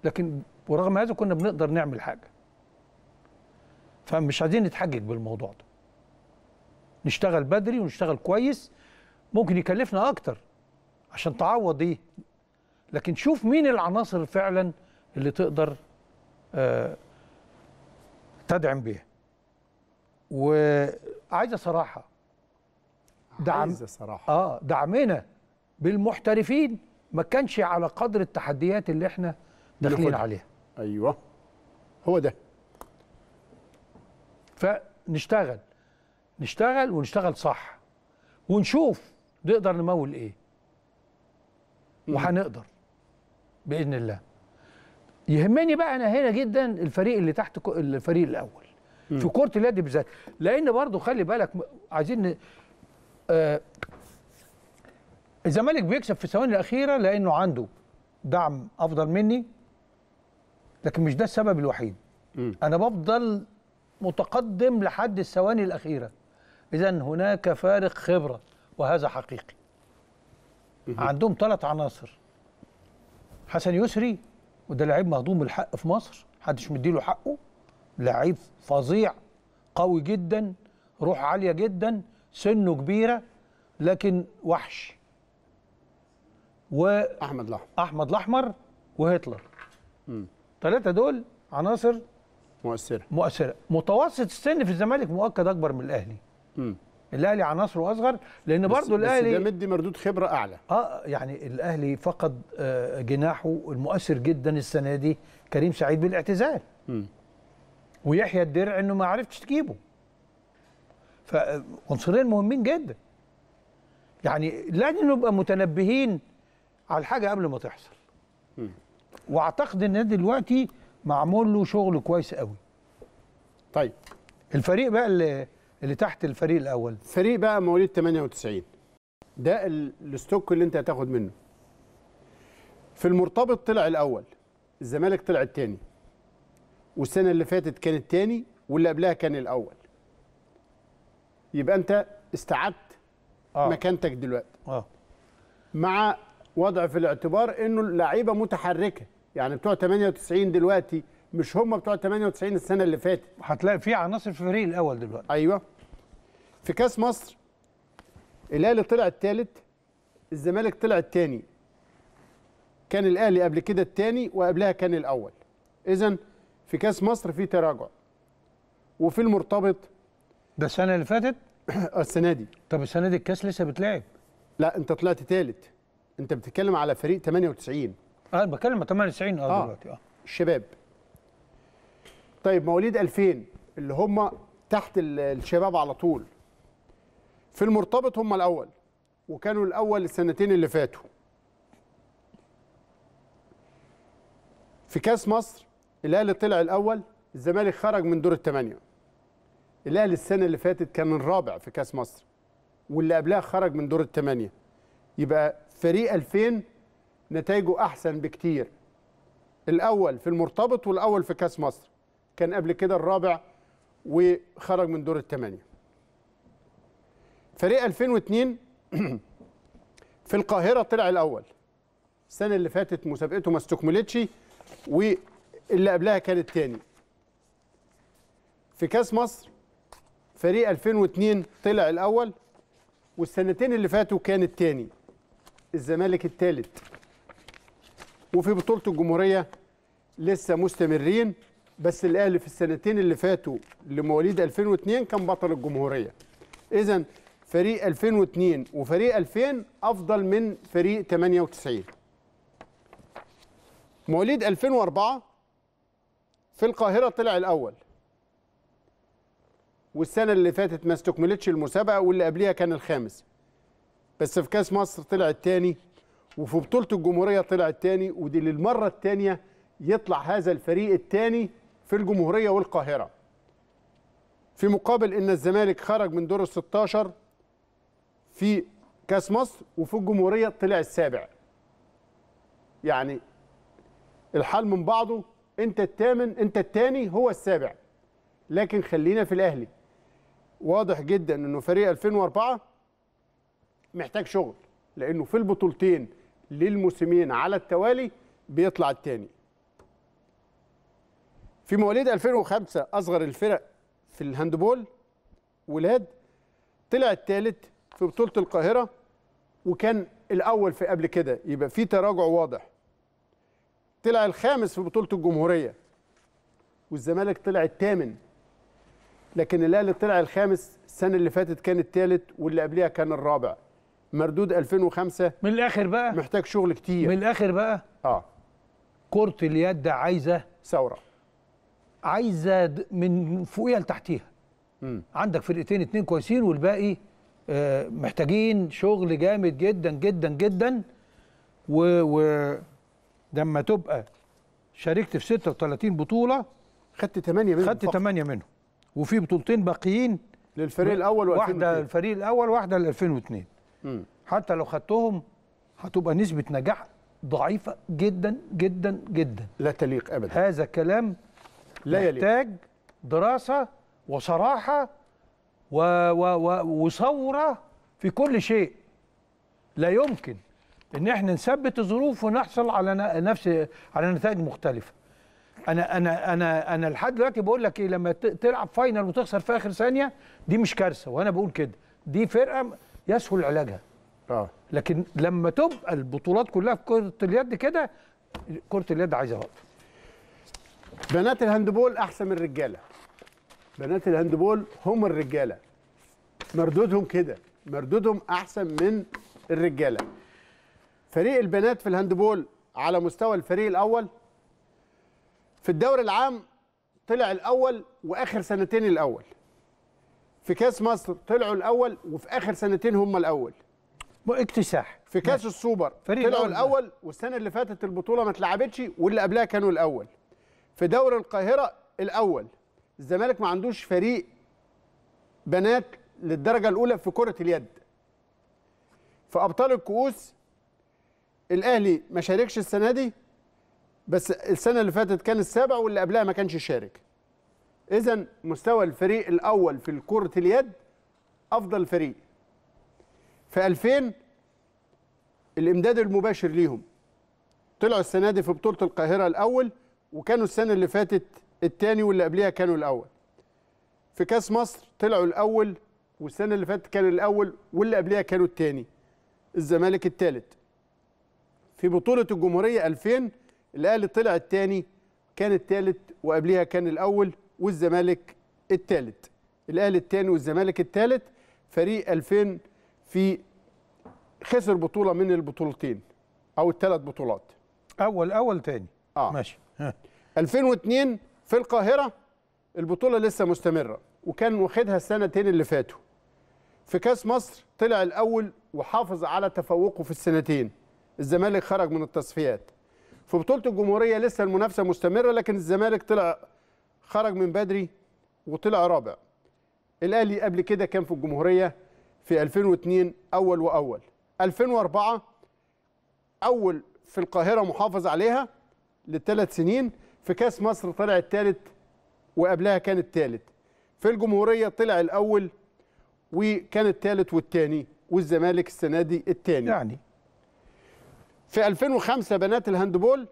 آه، لكن ورغم هذا كنا بنقدر نعمل حاجه فمش عايزين نتحجج بالموضوع ده نشتغل بدري ونشتغل كويس ممكن يكلفنا اكتر عشان تعوض ايه لكن شوف مين العناصر فعلا اللي تقدر تدعم بيها وعايزه صراحه دعم صراحة. اه دعمنا بالمحترفين ما كانش على قدر التحديات اللي احنا داخلين عليها ايوه هو ده فنشتغل نشتغل ونشتغل صح ونشوف نقدر نمول ايه وهنقدر باذن الله يهمني بقى انا هنا جدا الفريق اللي تحت الفريق الاول في كره اليد بالذات لان برضو خلي بالك عايزين الزمالك آه، بيكسب في الثواني الاخيره لانه عنده دعم افضل مني لكن مش ده السبب الوحيد م. انا بفضل متقدم لحد الثواني الاخيره اذا هناك فارق خبره وهذا حقيقي م. عندهم ثلاث عناصر حسن يسري وده لعيب مهضوم الحق في مصر محدش مديله حقه لعيب فظيع قوي جدا روح عاليه جدا سنه كبيره لكن وحش و احمد الاحمر احمد الاحمر وهتلر الثلاثه دول عناصر مؤثره مؤثره متوسط السن في الزمالك مؤكد اكبر من الاهلي م. الاهلي عناصره اصغر لان برضه الاهلي بس ده مدي مردود خبره اعلى اه يعني الاهلي فقد آه، جناحه المؤثر جدا السنه دي كريم سعيد بالاعتزال م. ويحيى الدرع انه ما عرفتش تجيبه فعنصرين مهمين جدا يعني لازم نبقى متنبهين على الحاجه قبل ما تحصل واعتقد ان دلوقتي معمول له شغل كويس قوي طيب الفريق بقى اللي, اللي تحت الفريق الاول فريق بقى مواليد 98 ده الستوك اللي انت هتاخد منه في المرتبط طلع الاول الزمالك طلع الثاني والسنه اللي فاتت كان الثاني واللي قبلها كان الاول يبقى انت استعدت آه. مكانتك دلوقتي آه. مع وضع في الاعتبار انه اللعيبه متحركه يعني بتوع 98 دلوقتي مش هم بتوع 98 السنه اللي فاتت هتلاقي في عناصر في الفريق الاول دلوقتي ايوه في كاس مصر الاهلي طلع الثالث الزمالك طلع الثاني كان الاهلي قبل كده الثاني وقبلها كان الاول اذا في كاس مصر في تراجع وفي المرتبط ده السنه اللي فاتت آه، السنه دي طب السنه دي الكاس لسه بتلعب لا انت طلعت ثالث انت بتتكلم على فريق 98 اه بتكلم على 98 آه،, اه دلوقتي اه الشباب طيب مواليد 2000 اللي هم تحت الشباب على طول في المرتبط هم الاول وكانوا الاول السنتين اللي فاتوا في كاس مصر الاهلي طلع الاول الزمالك خرج من دور الثمانيه الاهلي السنه اللي فاتت كان الرابع في كاس مصر واللي قبلها خرج من دور الثمانيه يبقى فريق 2000 نتائجه احسن بكتير الاول في المرتبط والاول في كاس مصر كان قبل كده الرابع وخرج من دور الثمانيه فريق 2002 في القاهره طلع الاول السنه اللي فاتت مسابقته ما استكملتش واللي قبلها كانت تاني في كاس مصر فريق 2002 طلع الاول والسنتين اللي فاتوا كان الثاني الزمالك الثالث وفي بطوله الجمهوريه لسه مستمرين بس الاهلي في السنتين اللي فاتوا لمواليد 2002 كان بطل الجمهوريه اذا فريق 2002 وفريق 2000 افضل من فريق 98 مواليد 2004 في القاهره طلع الاول والسنه اللي فاتت ما استكملتش المسابقه واللي قبليها كان الخامس بس في كاس مصر طلع الثاني وفي بطوله الجمهوريه طلع الثاني ودي للمره الثانيه يطلع هذا الفريق الثاني في الجمهوريه والقاهره في مقابل ان الزمالك خرج من دور ال 16 في كاس مصر وفي الجمهوريه طلع السابع يعني الحال من بعضه انت الثامن انت الثاني هو السابع لكن خلينا في الاهلي واضح جدا انه فريق 2004 محتاج شغل لانه في البطولتين للموسمين على التوالي بيطلع الثاني في مواليد 2005 اصغر الفرق في الهاندبول ولاد طلع الثالث في بطوله القاهره وكان الاول في قبل كده يبقى في تراجع واضح طلع الخامس في بطوله الجمهوريه والزمالك طلع الثامن لكن الاهلي طلع الخامس السنه اللي فاتت كان الثالث واللي قبلها كان الرابع مردود 2005 من الاخر بقى محتاج شغل كتير من الاخر بقى اه كره اليد عايزه ثوره عايزه من فوقيها لتحتيها مم. عندك فرقتين اتنين كويسين والباقي آه محتاجين شغل جامد جدا جدا جدا و, و... لما تبقى شاركت في 36 بطوله خدت 8 منهم خدت 8 منهم وفي بطولتين باقيين للفريق الاول وال2002 واحده للفريق الاول واحده ل 2002 حتى لو خدتهم هتبقى نسبه نجاح ضعيفه جدا جدا جدا لا تليق ابدا هذا كلام لا يحتاج دراسه وصراحه و و و وثوره في كل شيء لا يمكن ان احنا نثبت الظروف ونحصل على نفس على نتائج مختلفه انا انا انا انا لحد دلوقتي بقول لك ايه لما تلعب فاينل وتخسر في اخر ثانيه دي مش كارثه وانا بقول كده دي فرقه يسهل علاجها اه لكن لما تبقى البطولات كلها في كره اليد كده كره اليد عايزه وقت بنات الهاندبول احسن من الرجاله بنات الهاندبول هم الرجاله مردودهم كده مردودهم احسن من الرجاله فريق البنات في الهاندبول على مستوى الفريق الاول في الدوري العام طلع الاول واخر سنتين الاول في كاس مصر طلعوا الاول وفي اخر سنتين هم الاول اكتساح في كاس ماشي. السوبر طلعوا الاول والسنه اللي فاتت البطوله ما اتلعبتش واللي قبلها كانوا الاول في دوري القاهره الاول الزمالك ما عندوش فريق بنات للدرجه الاولى في كره اليد في ابطال الكؤوس الاهلي ما شاركش السنه دي بس السنه اللي فاتت كان السابع واللي قبلها ما كانش شارك اذا مستوى الفريق الاول في كره اليد افضل فريق في 2000 الامداد المباشر ليهم طلعوا السنه دي في بطوله القاهره الاول وكانوا السنه اللي فاتت الثاني واللي قبلها كانوا الاول في كاس مصر طلعوا الاول والسنه اللي فاتت كان الاول واللي قبلها كانوا الثاني الزمالك الثالث في بطوله الجمهوريه 2000 الاهلي طلع الثاني كان الثالث وقبليها كان الاول والزمالك الثالث الاهلي الثاني والزمالك الثالث فريق 2000 في خسر بطوله من البطولتين او الثلاث بطولات اول اول ثاني اه ماشي 2002 في القاهره البطوله لسه مستمره وكان واخدها السنتين اللي فاتوا في كاس مصر طلع الاول وحافظ على تفوقه في السنتين الزمالك خرج من التصفيات في بطوله الجمهوريه لسه المنافسه مستمره لكن الزمالك طلع خرج من بدري وطلع رابع الاهلي قبل كده كان في الجمهوريه في 2002 اول واول 2004 اول في القاهره محافظ عليها لثلاث سنين في كاس مصر طلع الثالث وقبلها كان الثالث في الجمهوريه طلع الاول وكان الثالث والثاني والزمالك السنه دي الثاني يعني في 2005 بنات الهاندبول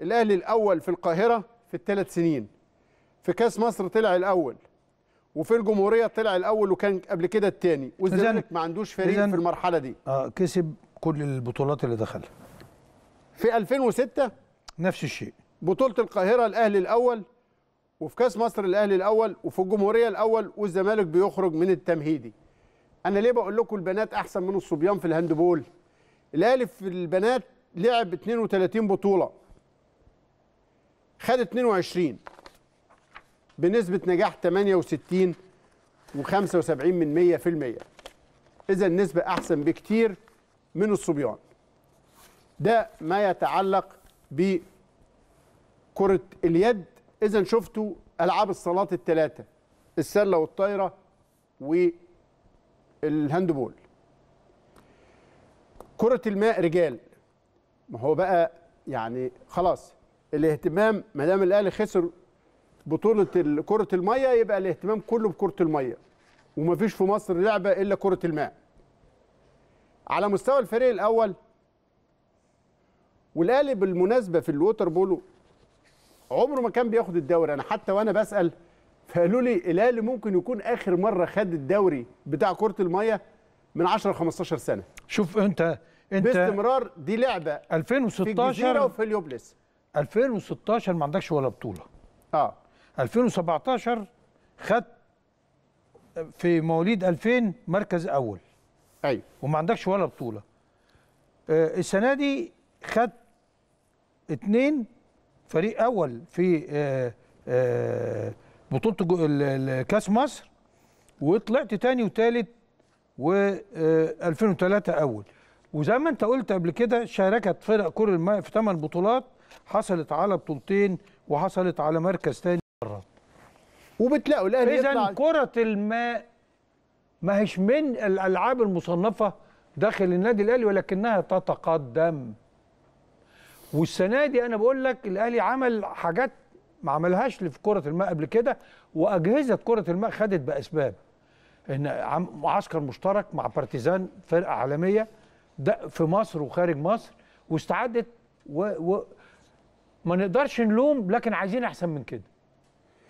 الاهلي الاول في القاهره في الثلاث سنين في كاس مصر طلع الاول وفي الجمهوريه طلع الاول وكان قبل كده الثاني والزمالك ما عندوش فريق في المرحله دي اه كسب كل البطولات اللي دخلها في 2006 نفس الشيء بطوله القاهره الاهلي الاول وفي كاس مصر الاهلي الاول وفي الجمهوريه الاول والزمالك بيخرج من التمهيدي انا ليه بقول لكم البنات احسن من الصبيان في الهاندبول الاهلي في البنات لعب 32 بطوله خد 22 بنسبه نجاح 68 و75 من 100% اذا النسبه احسن بكتير من الصبيان ده ما يتعلق بكره اليد اذا شفتوا العاب الصالات الثلاثه السله والطايره والهاندبول كرة الماء رجال ما هو بقى يعني خلاص الاهتمام ما دام الاهلي خسر بطولة كرة المية يبقى الاهتمام كله بكرة المية ومفيش في مصر لعبة إلا كرة الماء على مستوى الفريق الأول والأهلي بالمناسبة في الووتر بولو عمره ما كان بياخد الدوري أنا حتى وأنا بسأل فقالوا لي الأهلي ممكن يكون آخر مرة خد الدوري بتاع كرة المية من 10 15 سنة شوف أنت انت باستمرار دي لعبه 2016 في وفي اليوبلس 2016 ما عندكش ولا بطوله اه 2017 خدت في مواليد 2000 مركز اول ايوه وما عندكش ولا بطوله آه السنه دي خدت اثنين فريق اول في آه آه بطوله كاس مصر وطلعت تاني وتالت و 2003 آه، اول وزي ما انت قلت قبل كده شاركت فرق كره الماء في 8 بطولات حصلت على بطولتين وحصلت على مركز تاني مرات وبتلاقوا الاهلي يطلع اذا كره الماء ما هيش من الالعاب المصنفه داخل النادي الاهلي ولكنها تتقدم والسنه دي انا بقول لك الاهلي عمل حاجات ما عملهاش في كره الماء قبل كده واجهزه كره الماء خدت باسباب ان معسكر مشترك مع بارتيزان فرقه عالميه ده في مصر وخارج مصر واستعدت و... و... ما نقدرش نلوم لكن عايزين احسن من كده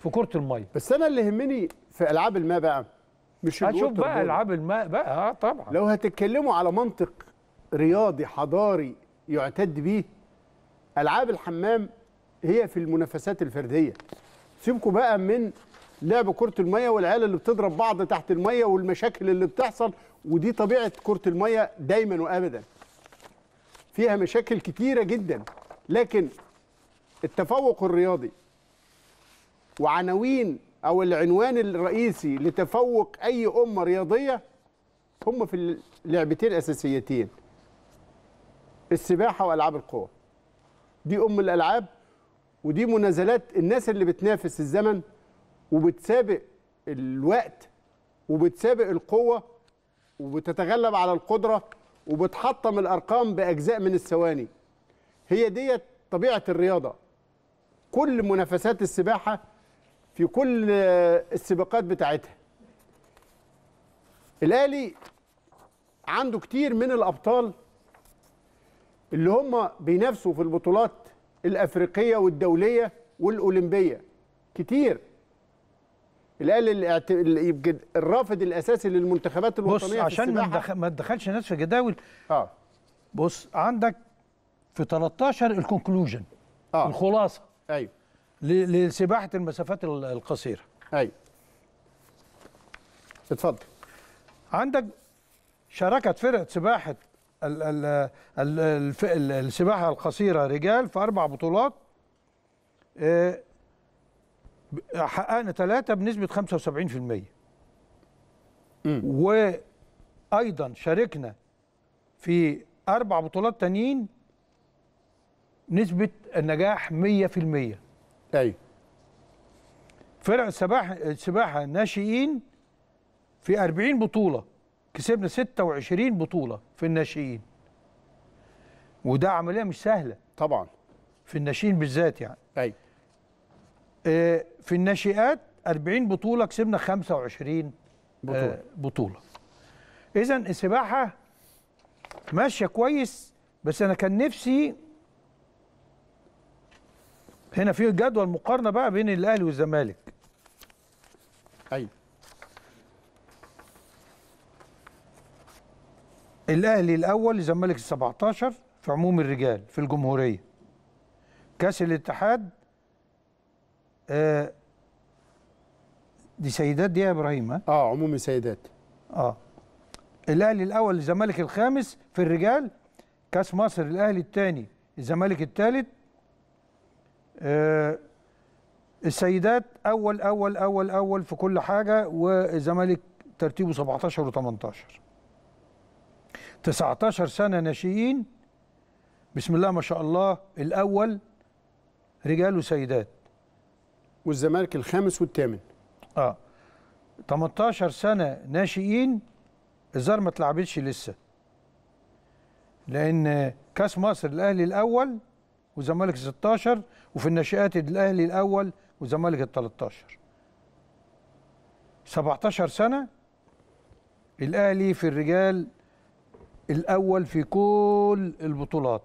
في كره الميه بس انا اللي يهمني في العاب الماء بقى مش هتشوف بقى العاب الماء بقى اه طبعا لو هتتكلموا على منطق رياضي حضاري يعتد بيه العاب الحمام هي في المنافسات الفرديه سيبكوا بقى من لعب كره الميه والعيال اللي بتضرب بعض تحت الميه والمشاكل اللي بتحصل ودي طبيعه كره الميه دايما وابدا فيها مشاكل كتيره جدا لكن التفوق الرياضي وعناوين او العنوان الرئيسي لتفوق اي امه رياضيه هم في اللعبتين الاساسيتين السباحه والعاب القوى دي ام الالعاب ودي منازلات الناس اللي بتنافس الزمن وبتسابق الوقت وبتسابق القوه وبتتغلب على القدره وبتحطم الارقام باجزاء من الثواني هي ديت طبيعه الرياضه كل منافسات السباحه في كل السباقات بتاعتها الاهلي عنده كتير من الابطال اللي هم بينافسوا في البطولات الافريقيه والدوليه والاولمبيه كتير الاهلي يمكن الرافد الاساسي للمنتخبات الوطنيه بص عشان ما ما تدخلش ناس في جداول اه بص عندك في 13 الكونكلوجن آه. الخلاصه ايوه لسباحه المسافات القصيره ايوه اتفضل عندك شاركت فرقه سباحه الـ الـ الـ السباحه القصيره رجال في اربع بطولات آه حققنا ثلاثة بنسبة 75% م. وأيضا شاركنا في أربع بطولات تانيين نسبة النجاح 100% أيوه فرق السباحة السباحة الناشئين في 40 بطولة كسبنا 26 بطولة في الناشئين وده عملية مش سهلة طبعا في الناشئين بالذات يعني أيوه آه، في الناشئات 40 بطوله كسبنا 25 آه، بطوله بطوله اذا السباحه ماشيه كويس بس انا كان نفسي هنا في جدول مقارنه بقى بين الاهلي والزمالك ايوه الاهلي الاول الزمالك ال 17 في عموم الرجال في الجمهوريه كاس الاتحاد آه، دي سيدات دي يا ابراهيم ها اه عمومي سيدات اه الاهلي الاول الزمالك الخامس في الرجال كاس مصر الاهلي الثاني الزمالك الثالث آه السيدات اول اول اول اول في كل حاجه والزمالك ترتيبه 17 و18 19 سنه ناشئين بسم الله ما شاء الله الاول رجال وسيدات والزمالك الخامس والثامن اه 18 سنه ناشئين الزار ما اتلعبتش لسه لان كاس مصر الاهلي الاول والزمالك 16 وفي الناشئات الاهلي الاول والزمالك ال 13 17 سنه الاهلي في الرجال الاول في كل البطولات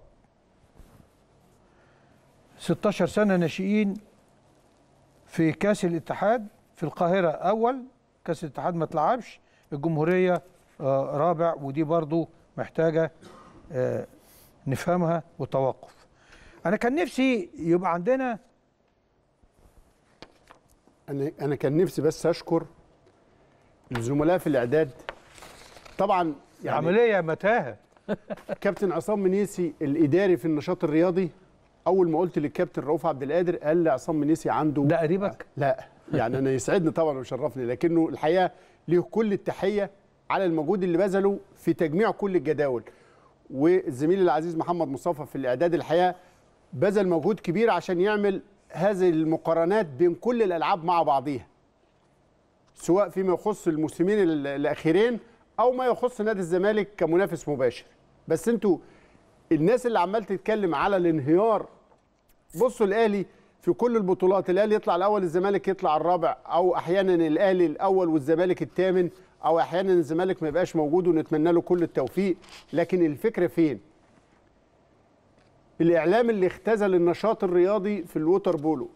16 سنه ناشئين في كاس الاتحاد في القاهرة أول كاس الاتحاد ما تلعبش الجمهورية آه، رابع ودي برضو محتاجة آه، نفهمها وتوقف أنا كان نفسي يبقى عندنا أنا أنا كان نفسي بس أشكر الزملاء في الإعداد طبعا يعني عملية متاهة كابتن عصام منيسي الإداري في النشاط الرياضي اول ما قلت للكابتن رؤوف عبد القادر قال لي عصام منيسي عنده ده قريبك؟ لا يعني انا يسعدني طبعا ويشرفني لكنه الحقيقه ليه كل التحيه على المجهود اللي بذله في تجميع كل الجداول والزميل العزيز محمد مصطفى في الاعداد الحقيقه بذل مجهود كبير عشان يعمل هذه المقارنات بين كل الالعاب مع بعضيها سواء فيما يخص الموسمين الاخيرين او ما يخص نادي الزمالك كمنافس مباشر بس انتوا الناس اللي عمال تتكلم على الانهيار بصوا الاهلي في كل البطولات الاهلي يطلع الاول الزمالك يطلع الرابع او احيانا الاهلي الاول والزمالك الثامن او احيانا الزمالك ما يبقاش موجود ونتمنى له كل التوفيق لكن الفكره فين الاعلام اللي اختزل النشاط الرياضي في الووتر بولو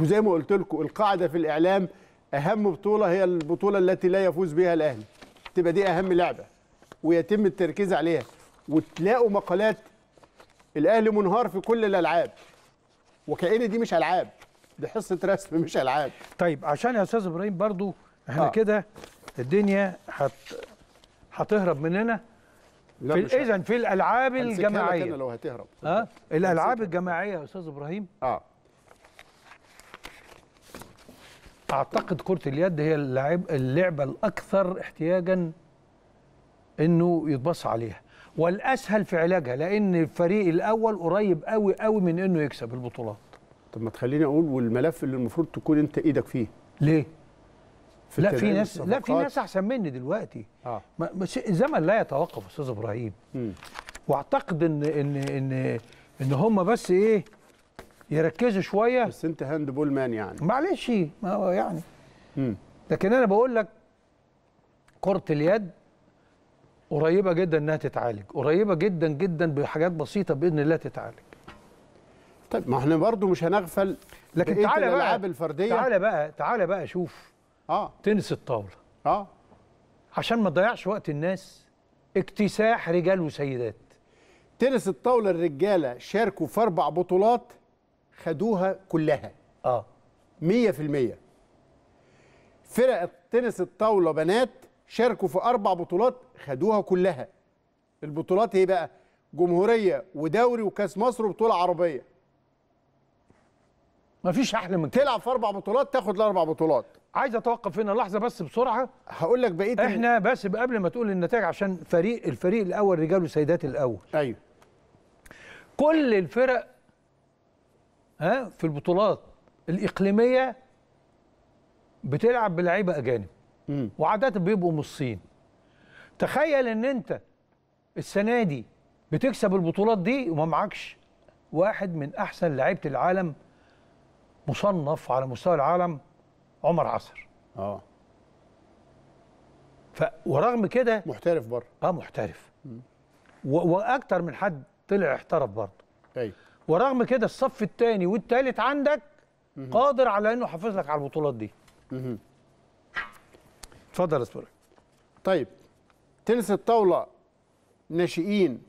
وزي ما قلت لكم القاعده في الاعلام اهم بطوله هي البطوله التي لا يفوز بها الاهلي تبقى دي اهم لعبه ويتم التركيز عليها وتلاقوا مقالات الاهلي منهار في كل الالعاب وكأن دي مش العاب دي حصه رسم مش العاب طيب عشان يا استاذ ابراهيم برضو احنا آه. كده الدنيا هت هتهرب مننا في اذا في الالعاب الجماعيه لو هتهرب اه الالعاب الجماعيه يا استاذ ابراهيم اه اعتقد كره اليد هي اللعب اللعبه الاكثر احتياجا انه يتبص عليها والاسهل في علاجها لان الفريق الاول قريب قوي قوي من انه يكسب البطولات طب ما تخليني اقول والملف اللي المفروض تكون انت ايدك فيه ليه في لا في ناس لا في ناس احسن مني دلوقتي آه. الزمن لا يتوقف استاذ ابراهيم واعتقد ان ان ان ان هم بس ايه يركزوا شويه بس انت هاند بول مان يعني معلش ما هو يعني مم. لكن انا بقول لك كره اليد قريبه جدا انها تتعالج قريبه جدا جدا بحاجات بسيطه باذن الله تتعالج طيب ما احنا برضو مش هنغفل لكن تعالى بقى الفرديه تعالى بقى تعالى بقى شوف اه تنس الطاوله اه عشان ما تضيعش وقت الناس اكتساح رجال وسيدات تنس الطاوله الرجاله شاركوا في اربع بطولات خدوها كلها اه 100% فرق تنس الطاوله بنات شاركوا في اربع بطولات خدوها كلها البطولات ايه بقى جمهوريه ودوري وكاس مصر وبطوله عربيه مفيش احلى من كده تلعب في اربع بطولات تاخد الاربع بطولات عايز اتوقف هنا لحظه بس بسرعه هقول لك بقيه احنا بس قبل ما تقول النتائج عشان فريق الفريق الاول رجال وسيدات الاول ايوه كل الفرق ها في البطولات الاقليميه بتلعب بلعيبه اجانب وعاده بيبقوا من الصين تخيل ان انت السنه دي بتكسب البطولات دي وما معكش واحد من احسن لعيبه العالم مصنف على مستوى العالم عمر عصر اه ف ورغم كده محترف بره اه محترف واكتر من حد طلع احترف برضه ايوه ورغم كده الصف الثاني والثالث عندك قادر على انه يحافظ لك على البطولات دي اتفضل يا سبورك طيب تنس الطاوله ناشئين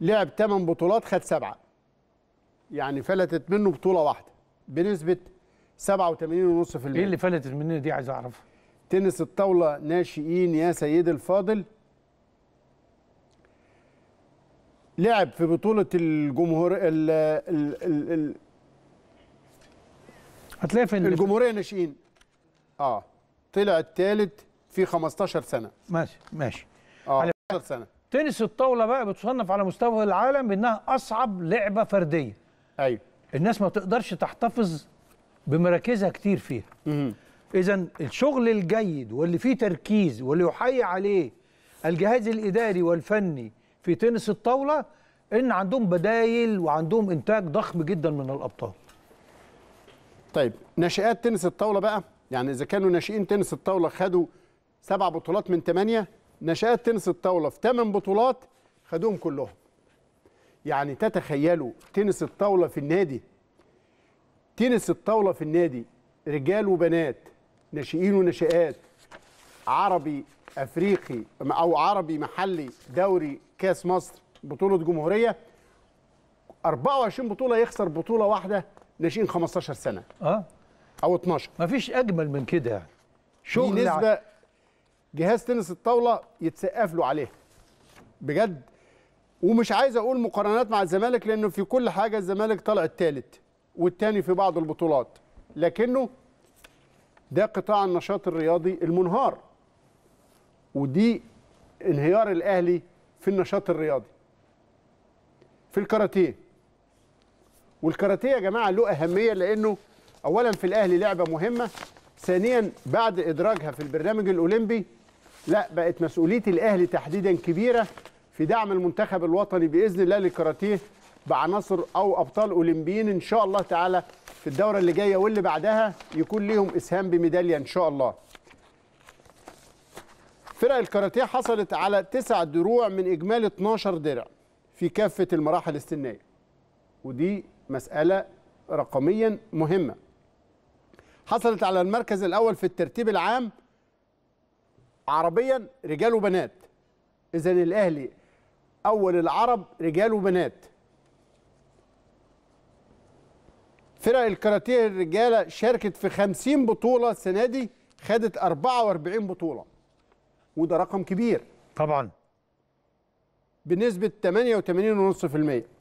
لعب 8 بطولات خد سبعه يعني فلتت منه بطوله واحده بنسبه 87.5% ايه اللي فلتت مننا دي عايز اعرفها تنس الطاوله ناشئين يا سيدي الفاضل لعب في بطوله الجمهور ال ال ال ال هتلاقي في الجمهوريه ناشئين اه طلع الثالث في 15 سنه ماشي ماشي اه 15 سنه تنس الطاوله بقى بتصنف على مستوى العالم بانها اصعب لعبه فرديه ايوه الناس ما تقدرش تحتفظ بمراكزها كتير فيها اذا الشغل الجيد واللي فيه تركيز واللي يحيي عليه الجهاز الاداري والفني في تنس الطاوله ان عندهم بدايل وعندهم انتاج ضخم جدا من الابطال طيب نشئات تنس الطاوله بقى يعني اذا كانوا ناشئين تنس الطاوله خدوا سبع بطولات من ثمانيه نشأت تنس الطاوله في ثمان بطولات خدوهم كلهم يعني تتخيلوا تنس الطاوله في النادي تنس الطاوله في النادي رجال وبنات ناشئين وناشئات عربي افريقي او عربي محلي دوري كاس مصر بطوله جمهوريه 24 بطوله يخسر بطوله واحده ناشئين 15 سنه اه او 12 مفيش اجمل من كده يعني شغل دي نسبه ع... جهاز تنس الطاوله يتسقف له عليها بجد ومش عايز اقول مقارنات مع الزمالك لانه في كل حاجه الزمالك طلع الثالث والثاني في بعض البطولات لكنه ده قطاع النشاط الرياضي المنهار ودي انهيار الاهلي في النشاط الرياضي في الكاراتيه والكاراتيه يا جماعه له اهميه لانه اولا في الاهلي لعبه مهمه ثانيا بعد ادراجها في البرنامج الاولمبي لا بقت مسؤوليه الاهلي تحديدا كبيره في دعم المنتخب الوطني باذن الله للكاراتيه بعناصر او ابطال اولمبيين ان شاء الله تعالى في الدوره اللي جايه واللي بعدها يكون ليهم اسهام بميداليه ان شاء الله. فرق الكاراتيه حصلت على تسع دروع من اجمالي 12 درع في كافه المراحل السنيه. ودي مساله رقميا مهمه. حصلت على المركز الأول في الترتيب العام عربيا رجال وبنات إذا الأهلي أول العرب رجال وبنات فرق الكاراتيه الرجاله شاركت في 50 بطوله السنه دي خدت 44 بطوله وده رقم كبير طبعا بنسبه 88.5%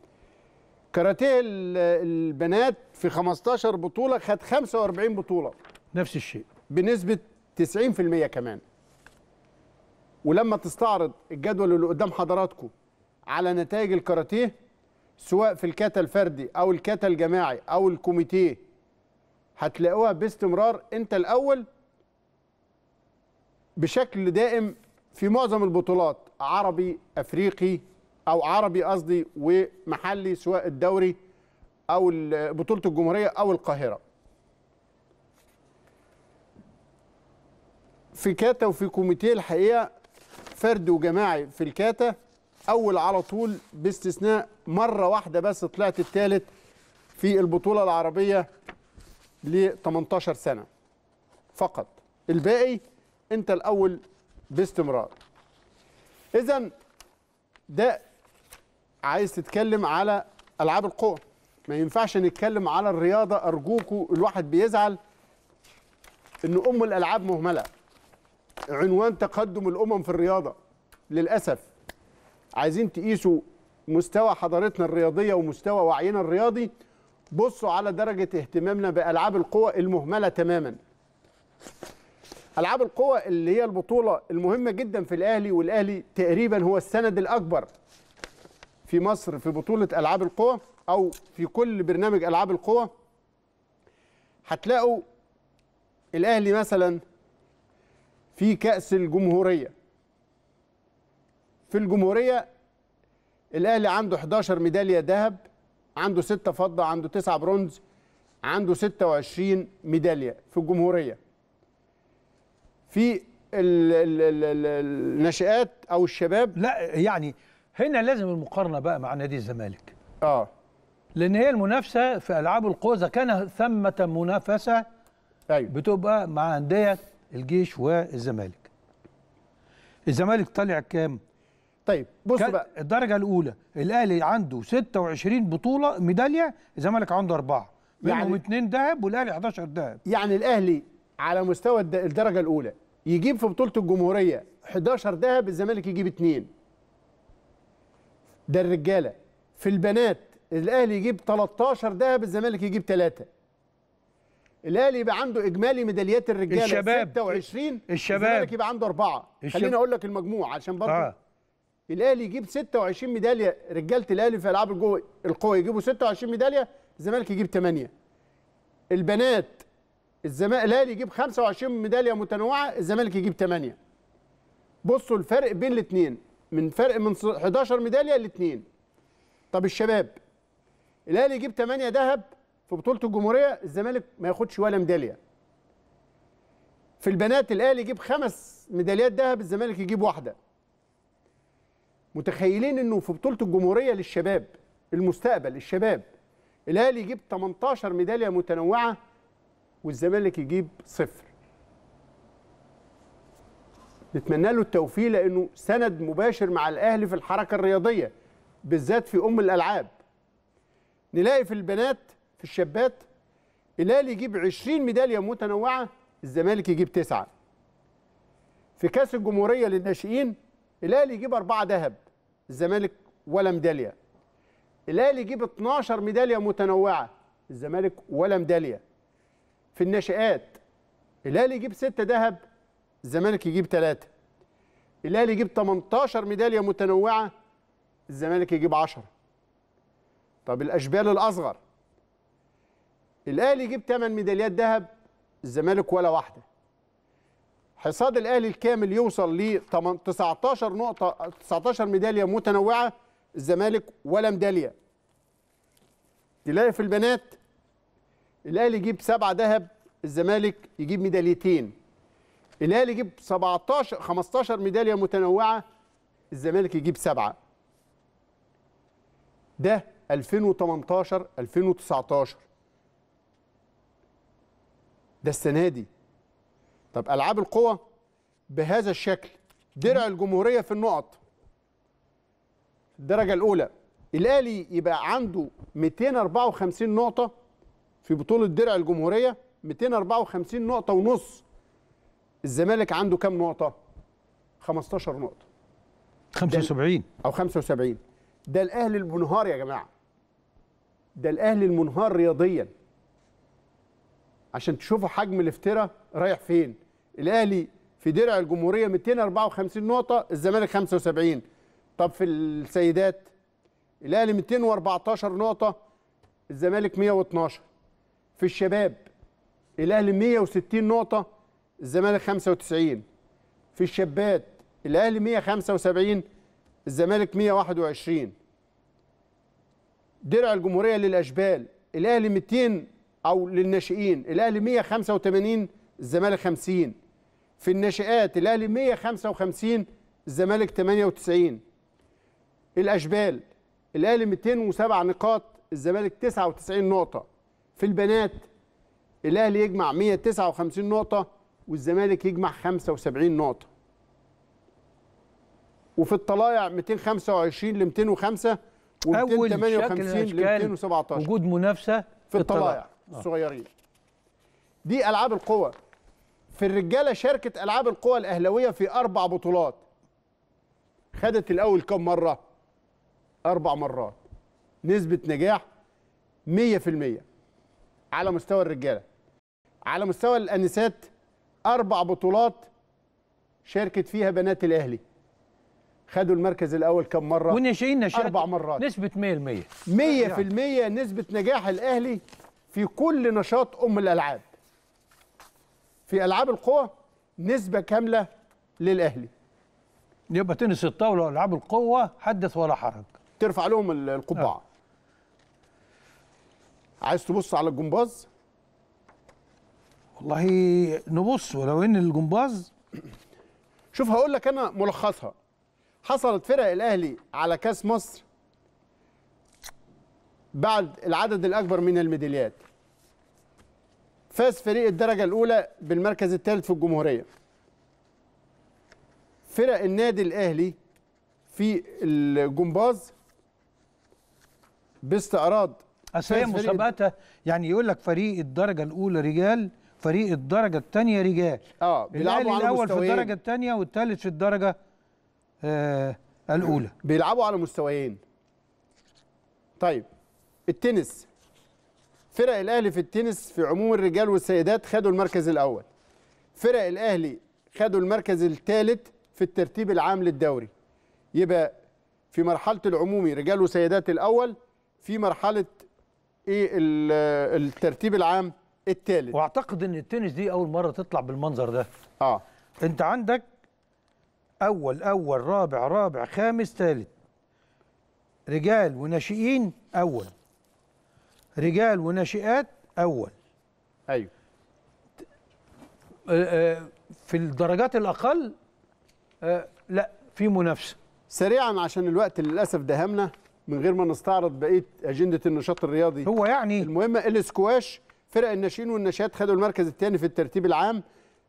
كاراتيه البنات في 15 بطوله خد 45 بطوله نفس الشيء بنسبه 90% كمان ولما تستعرض الجدول اللي قدام حضراتكم على نتائج الكاراتيه سواء في الكاتا الفردي او الكاتا الجماعي او الكوميتيه هتلاقوها باستمرار انت الاول بشكل دائم في معظم البطولات عربي افريقي او عربي قصدي ومحلي سواء الدوري او بطوله الجمهوريه او القاهره في كاتا وفي كوميتي الحقيقه فرد وجماعي في الكاتا اول على طول باستثناء مره واحده بس طلعت الثالث في البطوله العربيه ل 18 سنه فقط الباقي انت الاول باستمرار اذا ده عايز تتكلم على العاب القوى ما ينفعش نتكلم على الرياضه ارجوكوا الواحد بيزعل ان ام الالعاب مهمله عنوان تقدم الامم في الرياضه للاسف عايزين تقيسوا مستوى حضارتنا الرياضيه ومستوى وعينا الرياضي بصوا على درجه اهتمامنا بالعاب القوى المهمله تماما العاب القوى اللي هي البطوله المهمه جدا في الاهلي والاهلي تقريبا هو السند الاكبر في مصر في بطولة ألعاب القوى أو في كل برنامج ألعاب القوى هتلاقوا الأهلي مثلا في كأس الجمهورية في الجمهورية الأهلي عنده 11 ميدالية ذهب عنده 6 فضة عنده 9 برونز عنده 26 ميدالية في الجمهورية في الناشئات أو الشباب لا يعني هنا لازم المقارنه بقى مع نادي الزمالك اه لان هي المنافسه في العاب اذا كان ثمه منافسه أيوة. بتبقى مع انديه الجيش والزمالك الزمالك طلع كام طيب بص بقى الدرجه الاولى الاهلي عنده 26 بطوله ميداليه الزمالك عنده اربعه يعني منهم اثنين ذهب والاهلي 11 ذهب يعني الاهلي على مستوى الدرجه الاولى يجيب في بطوله الجمهوريه 11 ذهب الزمالك يجيب اثنين ده الرجاله في البنات الاهلي يجيب 13 ذهب الزمالك يجيب 3 الاهلي يبقى عنده اجمالي ميداليات الرجاله الشباب 26 الشباب الزمالك يبقى عنده اربعه خليني اقول لك المجموع عشان برضه آه. الاهلي يجيب 26 ميداليه رجاله الاهلي في العاب الجو القوى يجيبوا 26 ميداليه الزمالك يجيب 8 البنات الزمالك الاهلي يجيب 25 ميداليه متنوعه الزمالك يجيب 8 بصوا الفرق بين الاثنين من فرق من 11 ميداليه لاثنين طب الشباب الاهلي يجيب 8 ذهب في بطوله الجمهوريه الزمالك ما ياخدش ولا ميداليه في البنات الاهلي يجيب خمس ميداليات ذهب الزمالك يجيب واحده متخيلين انه في بطوله الجمهوريه للشباب المستقبل الشباب الاهلي يجيب 18 ميداليه متنوعه والزمالك يجيب صفر نتمنى له التوفيق لانه سند مباشر مع الاهلي في الحركه الرياضيه بالذات في ام الالعاب نلاقي في البنات في الشابات الهلال يجيب 20 ميداليه متنوعه الزمالك يجيب تسعه في كاس الجمهوريه للناشئين الهلال يجيب اربعه ذهب الزمالك ولا ميداليه الهلال يجيب 12 ميداليه متنوعه الزمالك ولا ميداليه في الناشئات الهلال يجيب 6 ذهب الزمالك يجيب ثلاثة الأهلي يجيب 18 ميدالية متنوعة الزمالك يجيب 10 طب الأشبال الأصغر الأهلي يجيب 8 ميداليات ذهب الزمالك ولا واحدة حصاد الأهلي الكامل يوصل ل 19 نقطة 19 ميدالية متنوعة الزمالك ولا ميدالية تلاقي في البنات الأهلي يجيب سبعة ذهب الزمالك يجيب ميداليتين الاهلي يجيب 17 15 ميداليه متنوعه الزمالك يجيب سبعه ده 2018 2019 ده السنه دي طب العاب القوى بهذا الشكل درع الجمهوريه في النقط الدرجه الاولى الاهلي يبقى عنده 254 نقطه في بطوله درع الجمهوريه 254 نقطه ونص الزمالك عنده كام نقطه 15 نقطه 75 او 75 ده الاهلي المنهار يا جماعه ده الاهلي المنهار رياضيا عشان تشوفوا حجم الافتراء رايح فين الاهلي في درع الجمهوريه 254 نقطه الزمالك 75 طب في السيدات الاهلي 214 نقطه الزمالك 112 في الشباب الاهلي 160 نقطه الزمالك 95 في الشبات الاهلي 175 الزمالك 121 درع الجمهوريه للاشبال الاهلي 200 او للناشئين الاهلي 185 الزمالك 50 في الناشئات الاهلي 155 الزمالك 98 الاشبال الاهلي 207 نقاط الزمالك 99 نقطه في البنات الاهلي يجمع 159 نقطه والزمالك يجمع 75 نقطه وفي الطلايع 225 ل 205 و 258 ل 217 وجود منافسه في الطلايع آه. الصغيرين دي العاب القوى في الرجاله شاركت العاب القوى الاهلاويه في اربع بطولات خدت الاول كم مره اربع مرات نسبه نجاح 100% على مستوى الرجاله على مستوى الانسات أربع بطولات شاركت فيها بنات الأهلي خدوا المركز الأول كم مرة؟ والناشئين نشأت أربع مرات نسبة 100% 100% نسبة نجاح الأهلي في كل نشاط أم الألعاب في ألعاب القوى نسبة كاملة للأهلي يبقى تنس الطاولة وألعاب القوة حدث ولا حرج ترفع لهم القبعة أه. عايز تبص على الجمباز والله نبص ولو ان الجمباز شوف هقول لك انا ملخصها حصلت فرق الاهلي على كاس مصر بعد العدد الاكبر من الميداليات فاز فريق الدرجه الاولى بالمركز الثالث في الجمهوريه فرق النادي الاهلي في الجمباز باستعراض اسامي هي يعني يقول لك فريق الدرجه الاولى رجال فريق الدرجه الثانيه رجال اه بيلعبوا على الاول في الدرجه الثانيه والثالث في الدرجه آه الاولى بيلعبوا على مستويين طيب التنس فرق الاهلي في التنس في عموم الرجال والسيدات خدوا المركز الاول فرق الاهلي خدوا المركز الثالث في الترتيب العام للدوري يبقى في مرحله العمومي رجال وسيدات الاول في مرحله ايه الترتيب العام الثالث واعتقد ان التنس دي اول مره تطلع بالمنظر ده اه انت عندك اول اول رابع رابع خامس ثالث رجال وناشئين اول رجال وناشئات اول ايوه أه، أه، في الدرجات الاقل أه، لا في منافسه سريعا عشان الوقت للاسف دهمنا من غير ما نستعرض بقيه اجنده النشاط الرياضي هو يعني المهم الاسكواش فرق الناشئين والناشئات خدوا المركز الثاني في الترتيب العام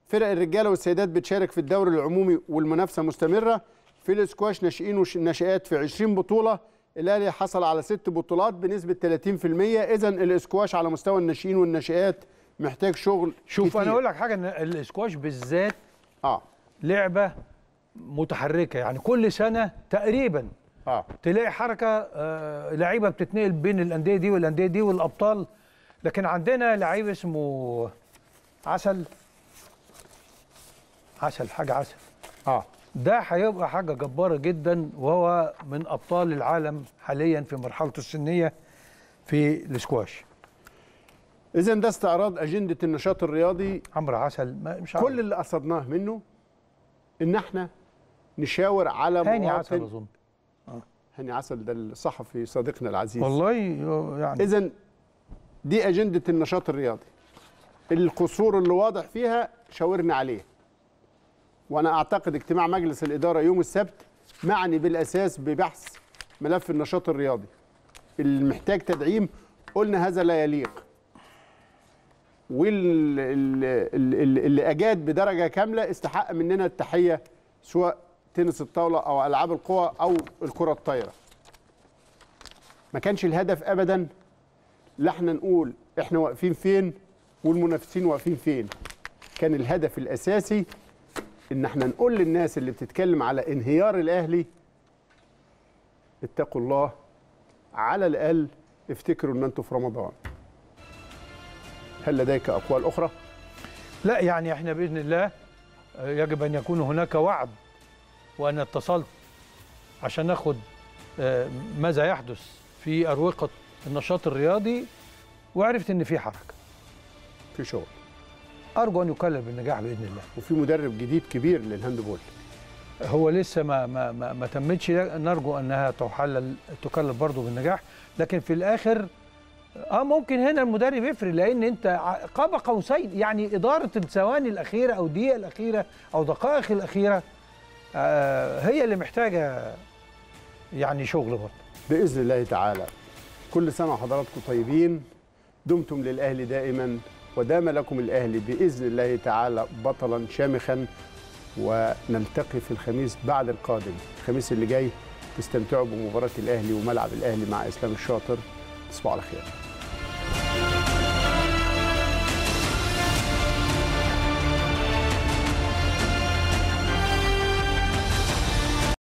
فرق الرجاله والسيدات بتشارك في الدوري العمومي والمنافسه مستمره في الاسكواش ناشئين والنشئات في 20 بطوله الاهلي حصل على ست بطولات بنسبه 30% اذا الاسكواش على مستوى الناشئين والناشئات محتاج شغل شوف كتير. انا اقول لك حاجه ان الاسكواش بالذات اه لعبه متحركه يعني كل سنه تقريبا آه. تلاقي حركه آه لعيبه بتتنقل بين الانديه دي والانديه دي والابطال لكن عندنا لعيب اسمه عسل عسل حاجه عسل اه ده هيبقى حاجه جباره جدا وهو من ابطال العالم حاليا في مرحلته السنيه في الاسكواش اذا ده استعراض اجنده النشاط الرياضي عمرو عسل مش عارف. كل اللي قصدناه منه ان احنا نشاور على هاني عسل اظن هاني عسل ده الصحفي صديقنا العزيز والله يعني اذا دي اجنده النشاط الرياضي القصور اللي واضح فيها شاورنا عليه وانا اعتقد اجتماع مجلس الاداره يوم السبت معني بالاساس ببحث ملف النشاط الرياضي اللي محتاج تدعيم قلنا هذا لا يليق واللي اجاد بدرجه كامله استحق مننا التحيه سواء تنس الطاوله او العاب القوى او الكره الطايره ما كانش الهدف ابدا لا احنا نقول احنا واقفين فين والمنافسين واقفين فين كان الهدف الاساسي ان احنا نقول للناس اللي بتتكلم على انهيار الاهلي اتقوا الله على الاقل افتكروا ان انتوا في رمضان هل لديك اقوال اخرى لا يعني احنا باذن الله آه، يجب ان يكون هناك وعد وانا اتصلت عشان ناخد آه، ماذا يحدث في اروقه النشاط الرياضي وعرفت ان في حركه في شغل ارجو ان يكلل بالنجاح باذن الله وفي مدرب جديد كبير للهاندبول هو لسه ما ما ما, ما تمتش نرجو انها تحلل تكلل برضه بالنجاح لكن في الاخر اه ممكن هنا المدرب يفرق لان انت قاب قوسين يعني اداره الثواني الاخيره او الدقيقه الاخيره او دقائق الاخيره آه هي اللي محتاجه يعني شغل برضه باذن الله تعالى كل سنة وحضراتكم طيبين دمتم للأهلي دائما ودام لكم الأهلي بإذن الله تعالى بطلا شامخا ونلتقي في الخميس بعد القادم الخميس اللي جاي تستمتعوا بمباراة الأهلي وملعب الأهلي مع إسلام الشاطر تصبحوا على خير